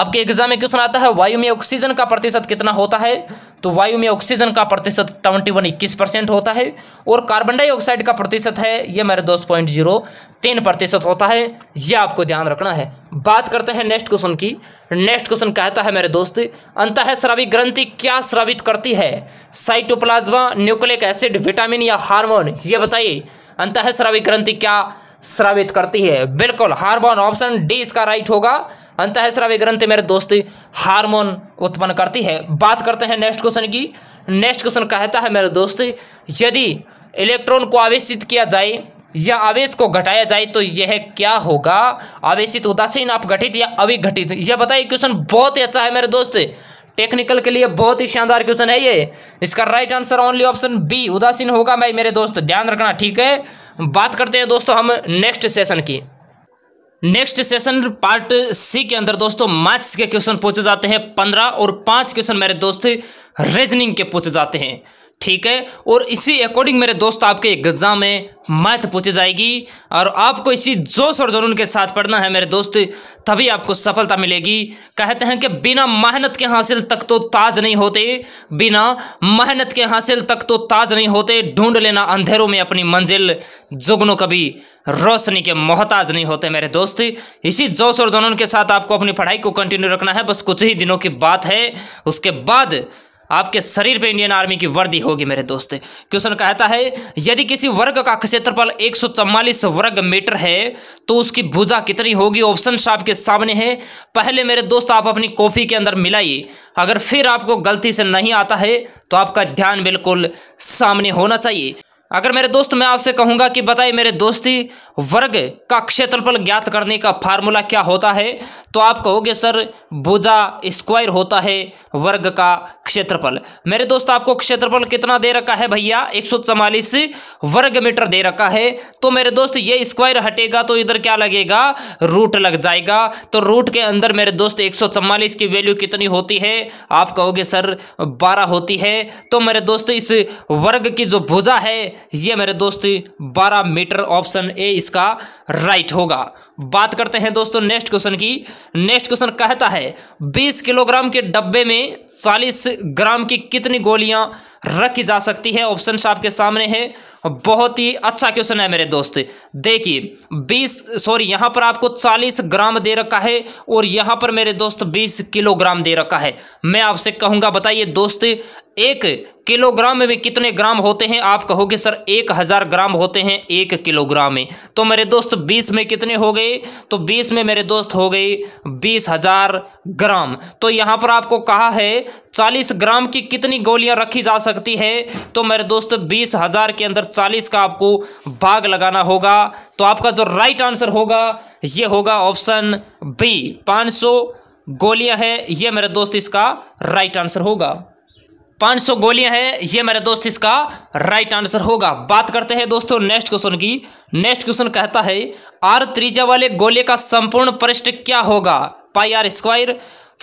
Speaker 1: आपके एग्जाम में क्वेश्चन आता है वायु में ऑक्सीजन का प्रतिशत कितना होता है तो वायु में ऑक्सीजन का प्रतिशत ट्वेंटी वन इक्कीस परसेंट होता है और कार्बन डाइऑक्साइड का प्रतिशत है यह मेरे दोस्त पॉइंट जीरो तीन प्रतिशत होता है यह आपको ध्यान रखना है बात करते हैं नेक्स्ट क्वेश्चन की नेक्स्ट क्वेश्चन कहता है मेरे दोस्त अंत है शराबी ग्रंथि क्या स्रावित करती है साइटोप्लाज्मा न्यूक्लिक एसिड विटामिन या हार्मोन ये बताइए अंत है स्रावी ग्रंथि क्या स्रावित करती है बिल्कुल हार्मोन ऑप्शन डी इसका राइट होगा अंत है स्रावी ग्रंथि मेरे दोस्त हार्मोन उत्पन्न करती है बात करते हैं नेक्स्ट क्वेश्चन की नेक्स्ट क्वेश्चन कहता है मेरे दोस्त यदि इलेक्ट्रॉन को आवेशित किया जाए या आवेश को घटाया जाए तो यह क्या होगा आवेशित उदासीन आप घटित या अविघटित यह बताइए क्वेश्चन बहुत ही अच्छा है मेरे दोस्त टेक्निकल के लिए बहुत ही शानदार क्वेश्चन है ये इसका right answer only option B उदासीन होगा भाई मेरे दोस्त ध्यान रखना ठीक है बात करते हैं दोस्तों हम नेक्स्ट सेशन की नेक्स्ट सेशन पार्ट सी के अंदर दोस्तों मैथ्स के क्वेश्चन पूछे जाते हैं पंद्रह और पांच क्वेश्चन मेरे दोस्त रीजनिंग के पूछे जाते हैं ठीक है और इसी अकॉर्डिंग मेरे दोस्त आपके एग्ज़ाम में मैथ पूछी जाएगी और आपको इसी जोश और जुनून के साथ पढ़ना है मेरे दोस्त तभी आपको सफलता मिलेगी कहते हैं कि बिना मेहनत के हासिल तक तो ताज नहीं होते बिना मेहनत के हासिल तक तो ताज नहीं होते ढूंढ लेना अंधेरों में अपनी मंजिल जुगनों कभी रोशनी के मोहताज नहीं होते मेरे दोस्त इसी जोश और जुनून के साथ आपको अपनी पढ़ाई को कंटिन्यू रखना है बस कुछ ही दिनों की बात है उसके बाद आपके शरीर पे इंडियन आर्मी की वर्दी होगी मेरे दोस्त क्वेश्चन कहता है यदि किसी वर्ग का क्षेत्रफल एक वर्ग मीटर है तो उसकी भुजा कितनी होगी ऑप्शन आपके सामने है पहले मेरे दोस्त आप अपनी कॉफ़ी के अंदर मिलाइए अगर फिर आपको गलती से नहीं आता है तो आपका ध्यान बिल्कुल सामने होना चाहिए अगर मेरे दोस्त मैं आपसे कहूँगा कि बताइए मेरे दोस्ती वर्ग का क्षेत्रफल ज्ञात करने का फार्मूला क्या होता है तो आप कहोगे सर भुजा स्क्वायर होता है वर्ग का क्षेत्रफल मेरे दोस्त आपको क्षेत्रफल कितना दे रखा है भैया एक वर्ग मीटर दे रखा है तो मेरे दोस्त ये स्क्वायर हटेगा तो इधर क्या लगेगा रूट लग जाएगा तो रूट के अंदर मेरे दोस्त एक की वैल्यू कितनी होती है आप कहोगे सर बारह होती है तो मेरे दोस्त इस वर्ग की जो भुजा है ये मेरे दोस्त 12 मीटर ऑप्शन ए इसका राइट होगा बात करते हैं दोस्तों नेक्स्ट क्वेश्चन की नेक्स्ट क्वेश्चन कहता है 20 किलोग्राम के डब्बे में 40 ग्राम की कितनी गोलियां रखी जा सकती है ऑप्शन आपके सामने है बहुत ही अच्छा क्वेश्चन है मेरे दोस्त देखिए 20 सॉरी यहां पर आपको 40 ग्राम दे रखा है और यहां पर मेरे दोस्त 20 किलोग्राम दे रखा है मैं आपसे कहूंगा बताइए दोस्त एक किलोग्राम में कितने ग्राम होते हैं आप कहोगे सर एक हज़ार ग्राम होते हैं एक किलोग्राम में तो मेरे दोस्त बीस में कितने हो गए तो बीस में मेरे दोस्त हो गए बीस हज़ार ग्राम तो यहाँ पर आपको कहा है चालीस ग्राम की कितनी गोलियाँ रखी जा सकती है तो मेरे दोस्त बीस हज़ार के अंदर चालीस का आपको भाग लगाना होगा तो आपका जो राइट आंसर होगा ये होगा ऑप्शन बी पाँच सौ गोलियाँ है ये मेरे दोस्त इसका राइट आंसर होगा 500 गोलियां है ये मेरे दोस्त इसका राइट आंसर होगा बात करते हैं दोस्तों नेक्स्ट क्वेश्चन की नेक्स्ट क्वेश्चन कहता है आर त्रिज्या वाले गोले का संपूर्ण पृष्ठ क्या होगा pi R square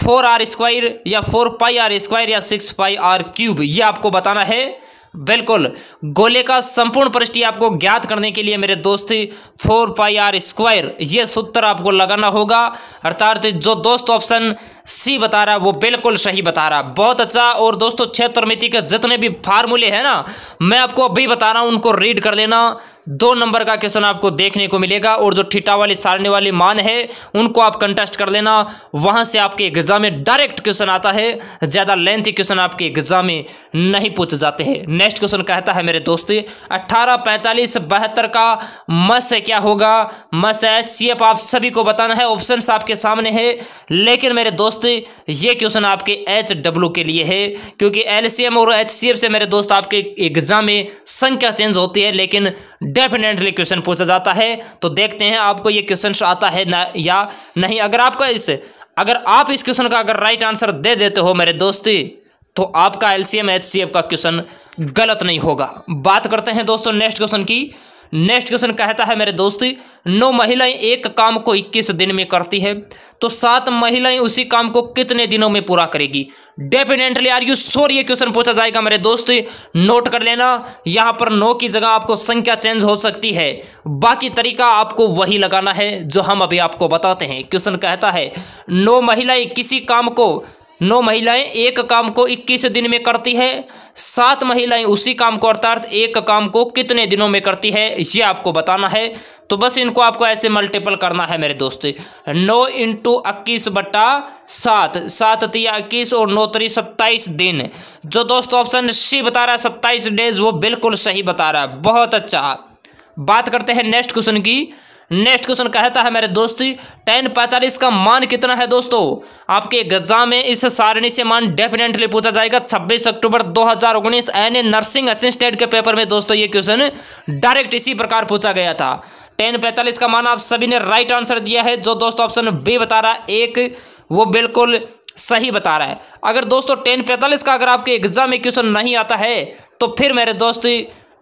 Speaker 1: four R square या फोर पाई आर स्क्वायर या सिक्स पाई आर क्यूब ये आपको बताना है बिल्कुल गोले का संपूर्ण पृष्ठी आपको ज्ञात करने के लिए मेरे दोस्त फोर पाई आर स्क्वायर यह सूत्र आपको लगाना होगा अर्थात जो दोस्त ऑप्शन सी बता रहा है वो बिल्कुल सही बता रहा है बहुत अच्छा और दोस्तों क्षेत्र मिति के जितने भी फार्मूले हैं ना मैं आपको अभी बता रहा हूँ उनको रीड कर लेना दो नंबर का क्वेश्चन आपको देखने को मिलेगा और जो ठीटा वाली सारने वाली मान है उनको आप कंटेस्ट कर लेना वहां से आपके एग्जाम में डायरेक्ट क्वेश्चन आता है ज़्यादा लेंथी क्वेश्चन आपके एग्जाम में नहीं पूछे जाते हैं नेक्स्ट क्वेश्चन कहता है मेरे दोस्त अट्ठारह पैंतालीस बहत्तर का मस क्या होगा मस एच सी आप सभी को बताना है ऑप्शन आपके सामने है लेकिन मेरे दोस्त दोस्त ये क्वेश्चन आपके एच डब्ल्यू के लिए है क्योंकि एलसीएम और एचसीएफ से मेरे दोस्त आपके एग्जाम में संख्या चेंज होती है लेकिन डेफिनेटली क्वेश्चन पूछा जाता है तो देखते हैं आपको ये क्वेश्चन आता है ना या नहीं अगर आपका इस अगर आप इस क्वेश्चन का अगर राइट आंसर दे देते हो मेरे दोस्त तो आपका एलसीएम एचसीएफ का क्वेश्चन गलत नहीं होगा बात करते हैं दोस्तों नेक्स्ट क्वेश्चन की नेक्स्ट क्वेश्चन कहता है मेरे दोस्त नौ महिलाएं एक काम को इक्कीस दिन में करती है तो सात महिलाएं उसी काम को कितने दिनों में पूरा करेगी डेफिनेटली आर यू सोर ये क्वेश्चन पूछा जाएगा मेरे दोस्त नोट कर लेना यहां पर नो की जगह आपको संख्या चेंज हो सकती है बाकी तरीका आपको वही लगाना है जो हम अभी आपको बताते हैं क्वेश्चन कहता है नौ महिलाएं किसी काम को नौ महिलाएं एक काम को इक्कीस दिन में करती है सात महिलाएं उसी काम को अर्थात एक काम को कितने दिनों में करती है ये आपको बताना है तो बस इनको आपको ऐसे मल्टीपल करना है मेरे दोस्त नौ इंटू इक्कीस बट्टा सात सात तिया इक्कीस और नौ तरी सत्ताईस दिन जो दोस्त ऑप्शन सी बता रहा है सत्ताईस डेज वो बिल्कुल सही बता रहा है बहुत अच्छा बात करते हैं नेक्स्ट क्वेश्चन की नेक्स्ट क्वेश्चन कहता है मेरे दोस्त टेन पैंतालीस का मान कितना है दोस्तों आपके एग्जाम में इस सारणी से मान डेफिनेटली पूछा जाएगा 26 अक्टूबर 2019 एन नर्सिंग असिस्टेंट के पेपर में दोस्तों ये क्वेश्चन डायरेक्ट इसी प्रकार पूछा गया था टेन पैंतालीस का मान आप सभी ने राइट आंसर दिया है जो दोस्तों ऑप्शन बी बता रहा है एक वो बिल्कुल सही बता रहा है अगर दोस्तों टेन पैंतालीस का अगर आपके एग्जाम में क्वेश्चन नहीं आता है तो फिर मेरे दोस्त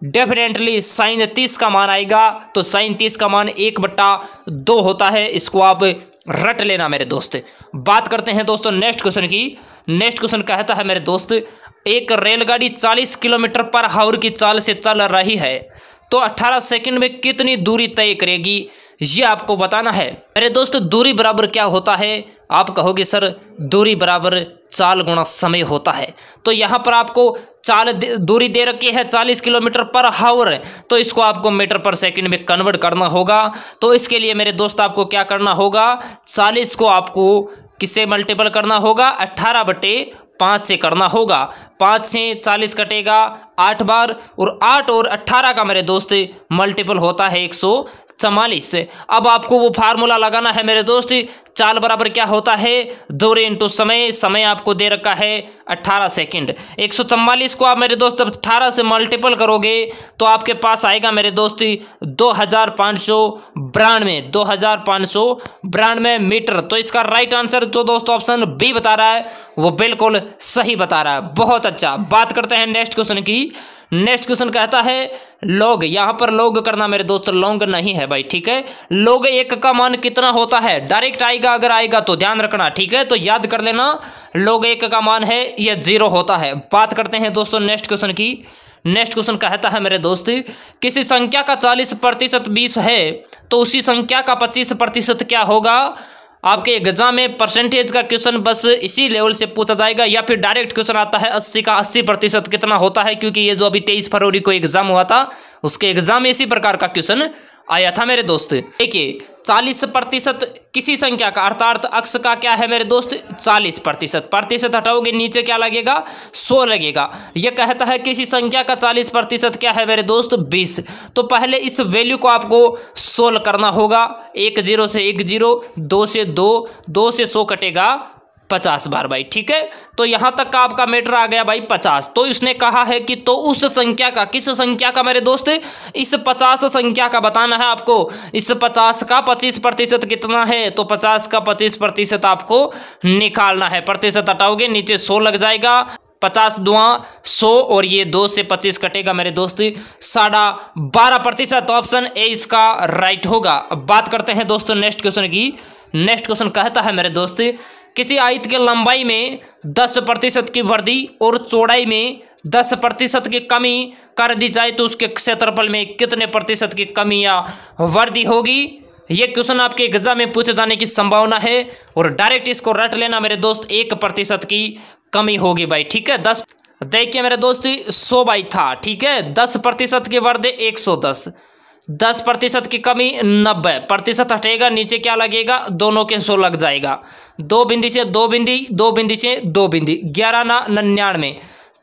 Speaker 1: डेफिनेटली साइन तीस का मान आएगा तो साइन तीस का मान एक बट्टा दो होता है इसको आप रट लेना मेरे दोस्त बात करते हैं दोस्तों नेक्स्ट क्वेश्चन की नेक्स्ट क्वेश्चन कहता है मेरे दोस्त एक रेलगाड़ी चालीस किलोमीटर पर हावर की चाल से चल रही है तो अट्ठारह सेकेंड में कितनी दूरी तय करेगी ये आपको बताना है अरे दोस्तों दूरी बराबर क्या होता है आप कहोगे सर दूरी बराबर चाल गुणा समय होता है तो यहाँ पर आपको चाल दूरी दे रखी है चालीस किलोमीटर पर हावर तो इसको आपको मीटर पर सेकंड में कन्वर्ट करना होगा तो इसके लिए मेरे दोस्त आपको क्या करना होगा चालीस को आपको किससे मल्टीपल करना होगा अट्ठारह बटे पाँच से करना होगा पाँच से चालीस कटेगा आठ बार और आठ और अट्ठारह का मेरे दोस्त मल्टीपल होता है एक सौ चवालीस अब आपको वो फार्मूला लगाना है मेरे दोस्त चाल बराबर क्या होता है दौरे इंटू समय समय आपको दे रखा है 18 सेकंड एक को आप मेरे दोस्त जब 18 से मल्टीपल करोगे तो आपके पास आएगा मेरे दोस्त दो हज़ार पाँच सौ बिरानवे दो हज़ार पाँच सौ बिरानवे मीटर तो इसका राइट आंसर जो दोस्तों ऑप्शन बी बता रहा है वो बिल्कुल सही बता रहा है बहुत अच्छा बात करते हैं नेक्स्ट क्वेश्चन की नेक्स्ट क्वेश्चन कहता है लोग यहां पर लोग करना मेरे दोस्त लोंग नहीं है भाई ठीक है लोग एक का मान कितना होता है डायरेक्ट आएगा अगर आएगा तो ध्यान रखना ठीक है तो याद कर लेना लोग एक का मान है यह जीरो होता है बात करते हैं दोस्तों नेक्स्ट क्वेश्चन की नेक्स्ट क्वेश्चन कहता है मेरे दोस्त किसी संख्या का चालीस प्रतिशत बीस है तो उसी संख्या का पच्चीस प्रतिशत क्या होगा आपके एग्जाम में परसेंटेज का क्वेश्चन बस इसी लेवल से पूछा जाएगा या फिर डायरेक्ट क्वेश्चन आता है अस्सी का अस्सी प्रतिशत कितना होता है क्योंकि ये जो अभी तेईस फरवरी को एग्जाम हुआ था उसके एग्जाम में इसी प्रकार का क्वेश्चन आया था मेरे दोस्त देखिए चालीस प्रतिशत किसी संख्या का अर्थात अक्ष का क्या है मेरे दोस्त चालीस प्रतिशत प्रतिशत हटाओगे नीचे क्या लगेगा सौ लगेगा यह कहता है किसी संख्या का चालीस प्रतिशत क्या है मेरे दोस्त बीस तो पहले इस वैल्यू को आपको सोल्व करना होगा एक जीरो से एक जीरो दो से दो दो से सौ कटेगा पचास बार भाई ठीक है तो यहां तक का आपका मैटर आ गया भाई पचास तो इसने कहा है कि तो उस संख्या का किस संख्या का मेरे दोस्त इस पचास संख्या का बताना है आपको इस पचास का पच्चीस प्रतिशत कितना है तो पचास का पच्चीस प्रतिशत आपको निकालना है प्रतिशत हटाओगे नीचे सो लग जाएगा पचास दुआ सौ और ये दो से पच्चीस कटेगा मेरे दोस्त साढ़ा बारह प्रतिशत ऑप्शन ए इसका राइट होगा अब बात करते हैं दोस्तों नेक्स्ट क्वेश्चन की नेक्स्ट क्वेश्चन कहता है मेरे दोस्त किसी आयत के लंबाई में दस प्रतिशत की वृद्धि और चौड़ाई में दस प्रतिशत की कमी कर दी जाए तो उसके क्षेत्रफल में कितने प्रतिशत की कमी या वृद्धि होगी ये क्वेश्चन आपके एग्जाम में पूछे जाने की संभावना है और डायरेक्ट इसको रट लेना मेरे दोस्त एक प्रतिशत की कमी होगी भाई ठीक है दस देखिए मेरे दोस्त सौ बाई था ठीक है दस प्रतिशत की वृद्धि एक सौ दस दस प्रतिशत की कमी नब्बे प्रतिशत हटेगा नीचे क्या लगेगा दोनों के सो लग जाएगा दो बिंदी से दो बिंदी दो बिंदी से दो बिंदी ग्यारह ना नन्यानवे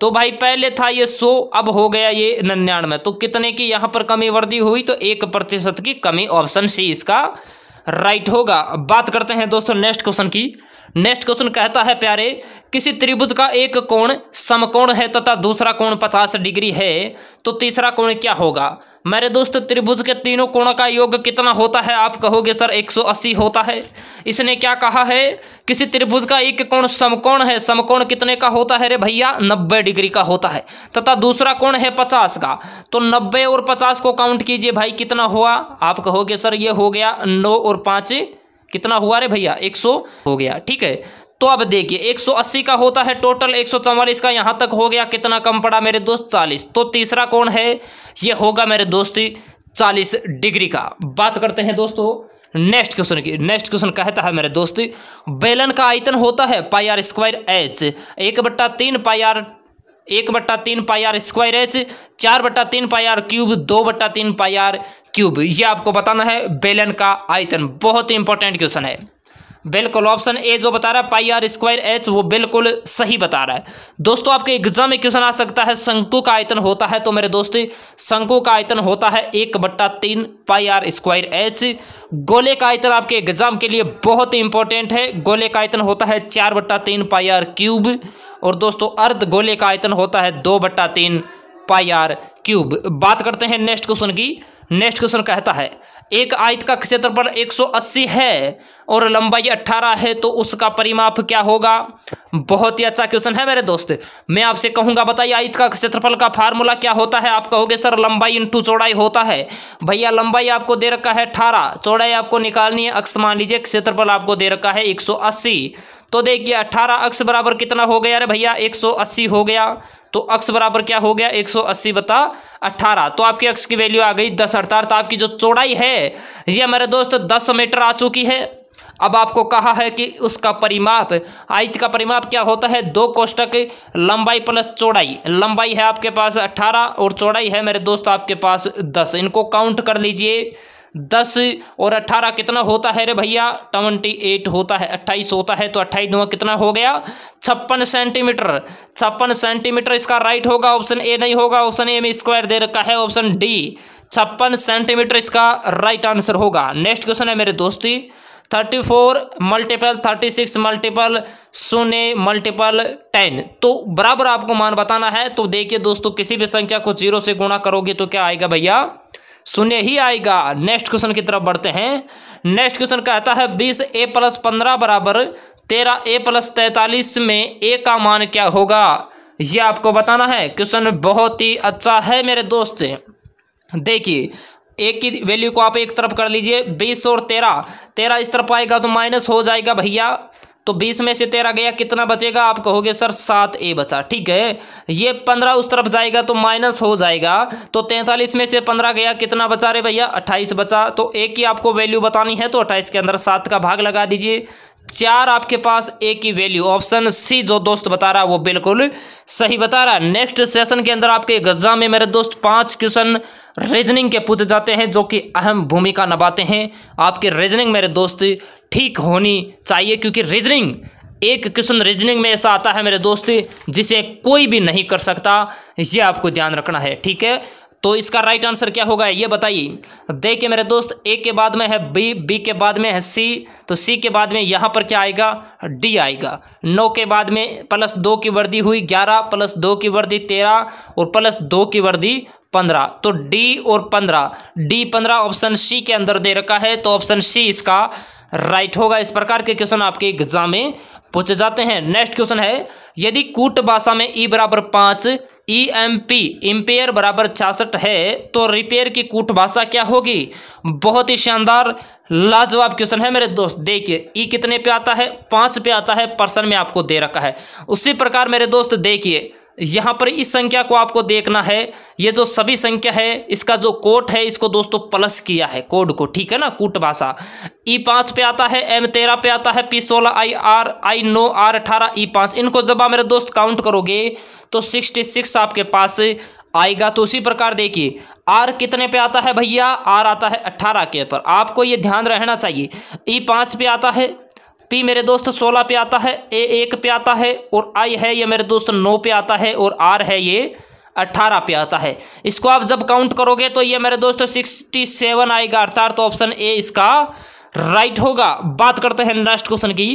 Speaker 1: तो भाई पहले था ये सो अब हो गया ये नन्यानवे तो कितने की यहाँ पर कमी वर्दी हुई तो एक प्रतिशत की कमी ऑप्शन सी इसका राइट होगा बात करते हैं दोस्तों नेक्स्ट क्वेश्चन की नेक्स्ट क्वेश्चन कहता है प्यारे किसी त्रिभुज का एक कोण समकोण है तथा दूसरा कोण 50 डिग्री है तो तीसरा कोण क्या होगा मेरे दोस्त त्रिभुज के तीनों कोणों का योग कितना होता है आप कहोगे सर 180 होता है इसने क्या कहा है किसी त्रिभुज का एक कोण समकोण है समकोण कितने का होता है रे भैया 90 डिग्री का होता है तथा दूसरा कोण है पचास का तो नब्बे और पचास को काउंट कीजिए भाई कितना हुआ आप कहोगे सर ये हो गया नौ और पाँच कितना हुआ रे भैया 100 हो गया ठीक है तो अब देखिए 180 का होता है टोटल एक का यहाँ तक हो गया कितना कम पड़ा मेरे दोस्त 40 तो तीसरा कौन है ये होगा मेरे दोस्त 40 डिग्री का बात करते हैं दोस्तों नेक्स्ट क्वेश्चन की नेक्स्ट क्वेश्चन कहता है मेरे दोस्त बेलन का आयतन होता है पाई आर स्क्वायर एच एक बट्टा तीन पाई आर एक बट्टा तीन पाई आर स्क्वायर एच चार बट्टा तीन पाई आर क्यूब दो बट्टा तीन पाई आर क्यूब ये आपको बताना है बेलन का आयतन बहुत ही इंपॉर्टेंट क्वेश्चन है बिल्कुल ऑप्शन ए जो बता रहा है पाई आर स्क्वायर एच वो बिल्कुल सही बता रहा है दोस्तों आपके एग्जाम में क्वेश्चन आ सकता है शंकु का आयतन होता है तो मेरे दोस्त शंकु का आयतन होता है एक बट्टा तीन पाई आर स्क्वायर एच गोले का आयतन आपके एग्जाम के लिए बहुत ही इंपॉर्टेंट है गोले का आयतन होता है चार बट्टा तीन पाई आर क्यूब और दोस्तों अर्ध गोले का आयतन होता है दो बट्टा तीन पाई आर क्यूब बात करते हैं नेक्स्ट क्वेश्चन की नेक्स्ट क्वेश्चन कहता है एक आयत का क्षेत्रफल 180 है और लंबाई 18 है तो उसका परिमाप क्या होगा बहुत ही अच्छा क्वेश्चन है मेरे दोस्त मैं आपसे कहूंगा बताइए आयत का क्षेत्रफल का फार्मूला क्या होता है आप कहोगे सर लंबाई इंटू चौड़ाई होता है भैया लंबाई आपको दे रखा है 18 चौड़ाई आपको निकालनी है अक्स मान लीजिए क्षेत्रफल आपको दे रखा है एक तो देखिए अठारह अक्स बराबर कितना हो गया अरे भैया एक हो गया तो अक्स बराबर क्या हो गया 180 बता अठारह तो आपके अक्स की वैल्यू आ गई दस अर्थात तो आपकी जो चौड़ाई है ये हमारे दोस्त दस मीटर आ चुकी है अब आपको कहा है कि उसका परिमाप आयत का परिमाप क्या होता है दो कोष्टक लंबाई प्लस चौड़ाई लंबाई है आपके पास 18 और चौड़ाई है मेरे दोस्त आपके पास 10 इनको काउंट कर लीजिए दस और अट्ठारह कितना होता है रे भैया ट्वेंटी एट होता है अट्ठाईस होता है तो अट्ठाईस दुआ कितना हो गया छप्पन सेंटीमीटर छप्पन सेंटीमीटर इसका राइट होगा ऑप्शन ए नहीं होगा ऑप्शन ए में स्क्वायर दे रखा है ऑप्शन डी छप्पन सेंटीमीटर इसका राइट आंसर होगा नेक्स्ट क्वेश्चन है मेरे दोस्ती thirty four multiple thirty six multiple शून्य मल्टीपल टेन तो बराबर आपको मान बताना है तो देखिए दोस्तों किसी भी संख्या को जीरो से गुणा करोगे तो क्या आएगा भैया शून्य ही आएगा नेक्स्ट क्वेश्चन की तरफ बढ़ते हैं नेक्स्ट क्वेश्चन कहता है बीस ए प्लस पंद्रह बराबर तेरह ए प्लस तैंतालीस में ए का मान क्या होगा ये आपको बताना है क्वेश्चन बहुत ही अच्छा है मेरे दोस्त देखिए एक की वैल्यू को आप एक तरफ कर लीजिए बीस और तेरह तेरह इस तरफ आएगा तो माइनस हो जाएगा भैया तो बीस में से तेरह गया कितना बचेगा आप कहोगे सर सात ए बचा ठीक है ये पंद्रह उस तरफ जाएगा तो माइनस हो जाएगा तो तैंतालीस में से पंद्रह गया कितना बचा रहे भैया अट्ठाईस बचा तो ए की आपको वैल्यू बतानी है तो अट्ठाईस के अंदर सात का भाग लगा दीजिए चार आपके पास ए की वैल्यू ऑप्शन सी जो दोस्त बता रहा है वो बिल्कुल सही बता रहा है नेक्स्ट सेशन के अंदर आपके एग्जाम में मेरे दोस्त पांच क्वेश्चन रीजनिंग के पूछे जाते हैं जो कि अहम भूमिका निभाते हैं आपके रीजनिंग मेरे दोस्त ठीक होनी चाहिए क्योंकि रीजनिंग एक क्वेश्चन रीजनिंग में ऐसा आता है मेरे दोस्त जिसे कोई भी नहीं कर सकता ये आपको ध्यान रखना है ठीक है तो इसका राइट आंसर क्या होगा ये बताइए देखिए मेरे दोस्त ए के बाद में है बी बी के बाद में है सी तो सी के बाद में यहाँ पर क्या आएगा डी आएगा नौ के बाद में प्लस दो की वर्दी हुई ग्यारह प्लस दो की वर्दी तेरह और प्लस दो की वर्दी पंद्रह तो डी और पंद्रह डी पंद्रह ऑप्शन सी के अंदर दे रखा है तो ऑप्शन सी इसका राइट होगा इस प्रकार के क्वेश्चन आपके एग्जाम में पूछे जाते हैं नेक्स्ट क्वेश्चन है यदि कूट भाषा में ई e बराबर पाँच ई एम पी इम्पेयर बराबर छियासठ है तो रिपेयर की कूट भाषा क्या होगी बहुत ही शानदार लाजवाब क्वेश्चन है मेरे दोस्त देखिए ई e कितने पे आता है पाँच पे आता है पर्सन में आपको दे रखा है उसी प्रकार मेरे दोस्त देखिए यहाँ पर इस संख्या को आपको देखना है ये जो सभी संख्या है इसका जो कोट है इसको दोस्तों प्लस किया है कोड को ठीक है ना कूट भाषा ई पाँच पे आता है एम तेरह पे आता है पी सोलह I R I no R अठारह ई पाँच इनको जब आप मेरे दोस्त काउंट करोगे तो सिक्सटी सिक्स आपके पास आएगा तो उसी प्रकार देखिए आर कितने पे आता है भैया आर आता है अट्ठारह के पर आपको ये ध्यान रहना चाहिए ई पाँच पे आता है पी मेरे दोस्त सोलह पे आता है ए एक पे आता है और आई है ये मेरे दोस्त नौ पे आता है और आर है ये 18 पे आता है इसको आप जब काउंट करोगे तो ये मेरे दोस्त सिक्सटी सेवन आएगा अर्थात तो ऑप्शन ए इसका राइट होगा बात करते हैं नेक्स्ट क्वेश्चन की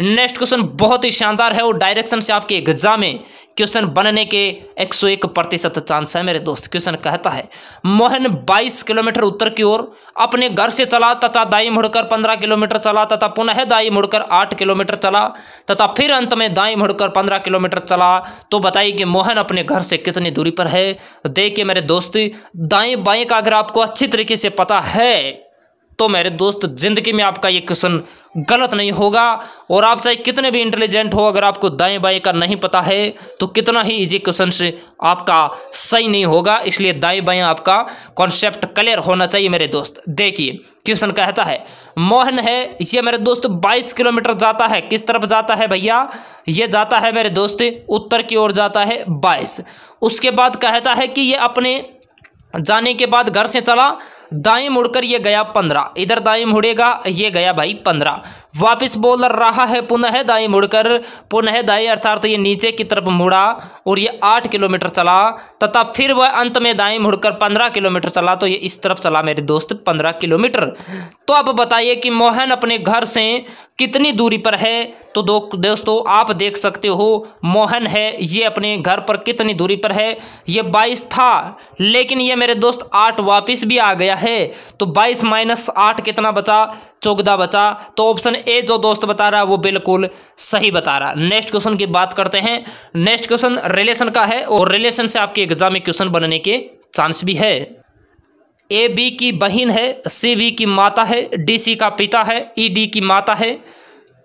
Speaker 1: नेक्स्ट क्वेश्चन बहुत ही शानदार है और डायरेक्शन से आपके एग्जाम में क्वेश्चन बनने के 101 प्रतिशत चांस है मेरे दोस्त क्वेश्चन कहता है मोहन 22 किलोमीटर उत्तर की ओर अपने घर से चला तथा दाई मुड़कर 15 किलोमीटर चला तथा पुनः दाई मुड़कर 8 किलोमीटर चला तथा फिर अंत में दाई मुड़कर 15 किलोमीटर चला तो बताइए कि मोहन अपने घर से कितनी दूरी पर है देखिए मेरे दोस्त दाई बाई का अगर आपको अच्छी तरीके से पता है तो मेरे दोस्त ज़िंदगी में आपका ये क्वेश्चन गलत नहीं होगा और आप चाहे कितने भी इंटेलिजेंट हो अगर आपको दाएं बाएं का नहीं पता है तो कितना ही इजी क्वेश्चन से आपका सही नहीं होगा इसलिए दाएं बाएं आपका कॉन्सेप्ट क्लियर होना चाहिए मेरे दोस्त देखिए क्वेश्चन कहता है मोहन है ये मेरे दोस्त 22 किलोमीटर जाता है किस तरफ जाता है भैया ये जाता है मेरे दोस्त उत्तर की ओर जाता है बाईस उसके बाद कहता है कि ये अपने जाने के बाद घर से चला दाएं मुड़कर ये गया पंद्रह इधर दाएं मुड़ेगा ये गया भाई पंद्रह वापस बॉलर रहा है पुनः दाई मुड़कर पुनः दाई अर्थात ये नीचे की तरफ मुड़ा और ये आठ किलोमीटर चला तथा फिर वह अंत में दाई मुड़कर पंद्रह किलोमीटर चला तो ये इस तरफ चला मेरे दोस्त पंद्रह किलोमीटर तो आप बताइए कि मोहन अपने घर से कितनी दूरी पर है तो दो दोस्तों आप देख सकते हो मोहन है ये अपने घर पर कितनी दूरी पर है ये बाईस था लेकिन ये मेरे दोस्त आठ वापस भी आ गया है तो बाईस माइनस आठ कितना बचा चौगदा बचा तो ऑप्शन ए जो दोस्त बता रहा है वो बिल्कुल सही बता रहा है नेक्स्ट क्वेश्चन की बात करते हैं नेक्स्ट क्वेश्चन रिलेशन का है और रिलेशन से आपके एग्जाम में क्वेश्चन बनने के चांस भी है ए बी की बहन है सी बी की माता है डी सी का पिता है ई e, डी की माता है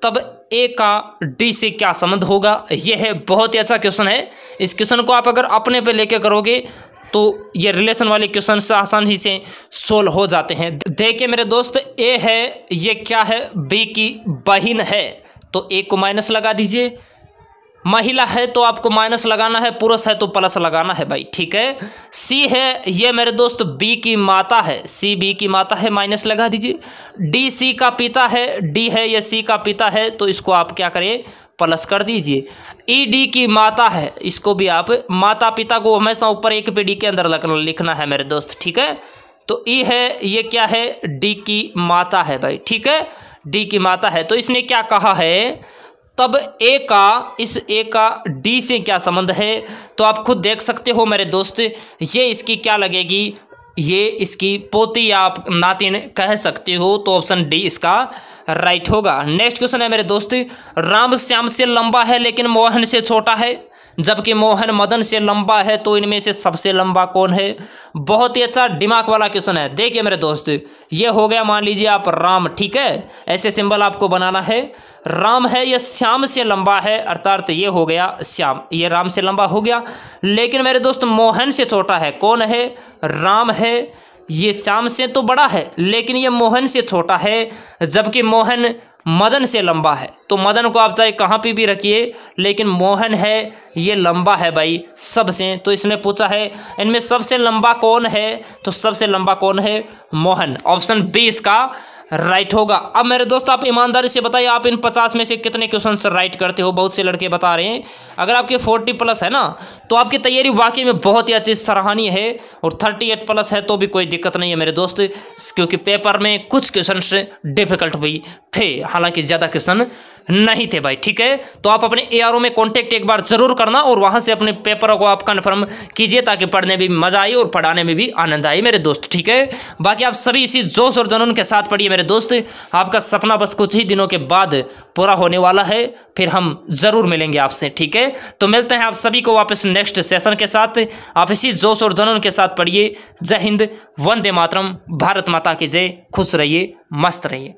Speaker 1: तब ए का डी से क्या संबंध होगा यह है बहुत ही अच्छा क्वेश्चन है इस क्वेश्चन को आप अगर अपने पे लेके करोगे तो ये रिलेशन वाले क्वेश्चन आसानी से सोल्व हो जाते हैं देखिए मेरे दोस्त ए है ये क्या है बी की बहन है तो ए को माइनस लगा दीजिए महिला है तो आपको माइनस लगाना है पुरुष है तो प्लस लगाना है भाई ठीक है सी है ये मेरे दोस्त बी की माता है सी बी की माता है माइनस लगा दीजिए डी सी का पिता है डी है ये सी का पिता है तो इसको आप क्या करें प्लस कर दीजिए ईडी e की माता है इसको भी आप माता पिता को हमेशा ऊपर एक पीढ़ी के अंदर लिखना है मेरे दोस्त ठीक है तो ई e है ये क्या है डी की माता है भाई ठीक है डी की माता है तो इसने क्या कहा है तब ए का इस ए का डी से क्या संबंध है तो आप खुद देख सकते हो मेरे दोस्त ये इसकी क्या लगेगी ये इसकी पोती या आप नातिन कह सकते हो तो ऑप्शन डी इसका राइट होगा नेक्स्ट क्वेश्चन है मेरे दोस्त राम श्याम से लंबा है लेकिन मोहन से छोटा है जबकि मोहन मदन से लंबा है तो इनमें से सबसे लंबा कौन है बहुत ही अच्छा दिमाग वाला क्वेश्चन है देखिए मेरे दोस्त ये हो गया मान लीजिए आप राम ठीक है ऐसे सिंबल आपको बनाना है राम है यह श्याम से लंबा है अर्थात ये हो गया श्याम ये राम से लंबा हो गया लेकिन मेरे दोस्त मोहन से छोटा है कौन है राम है ये श्याम से तो बड़ा है लेकिन ये मोहन से छोटा है जबकि मोहन मदन से लंबा है तो मदन को आप चाहे कहाँ पे भी रखिए लेकिन मोहन है ये लंबा है भाई सबसे तो इसने पूछा है इनमें सबसे लंबा कौन है तो सबसे लंबा कौन है मोहन ऑप्शन बी इसका राइट होगा अब मेरे दोस्त आप ईमानदारी से बताइए आप इन पचास में से कितने क्वेश्चन राइट करते हो बहुत से लड़के बता रहे हैं अगर आपके फोर्टी प्लस है ना तो आपकी तैयारी वाकई में बहुत ही अच्छी सराहनीय है और थर्टी एट प्लस है तो भी कोई दिक्कत नहीं है मेरे दोस्त क्योंकि पेपर में कुछ क्वेश्चन डिफिकल्ट भी थे हालांकि ज़्यादा क्वेश्चन नहीं थे भाई ठीक है तो आप अपने एआरओ में कांटेक्ट एक बार जरूर करना और वहां से अपने पेपरों को आप कंफर्म कीजिए ताकि पढ़ने में भी मजा आए और पढ़ाने में भी आनंद आए मेरे दोस्त ठीक है बाकी आप सभी इसी जोश और जनून के साथ पढ़िए मेरे दोस्त आपका सपना बस कुछ ही दिनों के बाद पूरा होने वाला है फिर हम जरूर मिलेंगे आपसे ठीक है तो मिलते हैं आप सभी को वापस नेक्स्ट सेशन के साथ आप इसी जोश और जनून के साथ पढ़िए जय हिंद वंदे मातरम भारत माता की जय खुश रहिए मस्त रहिए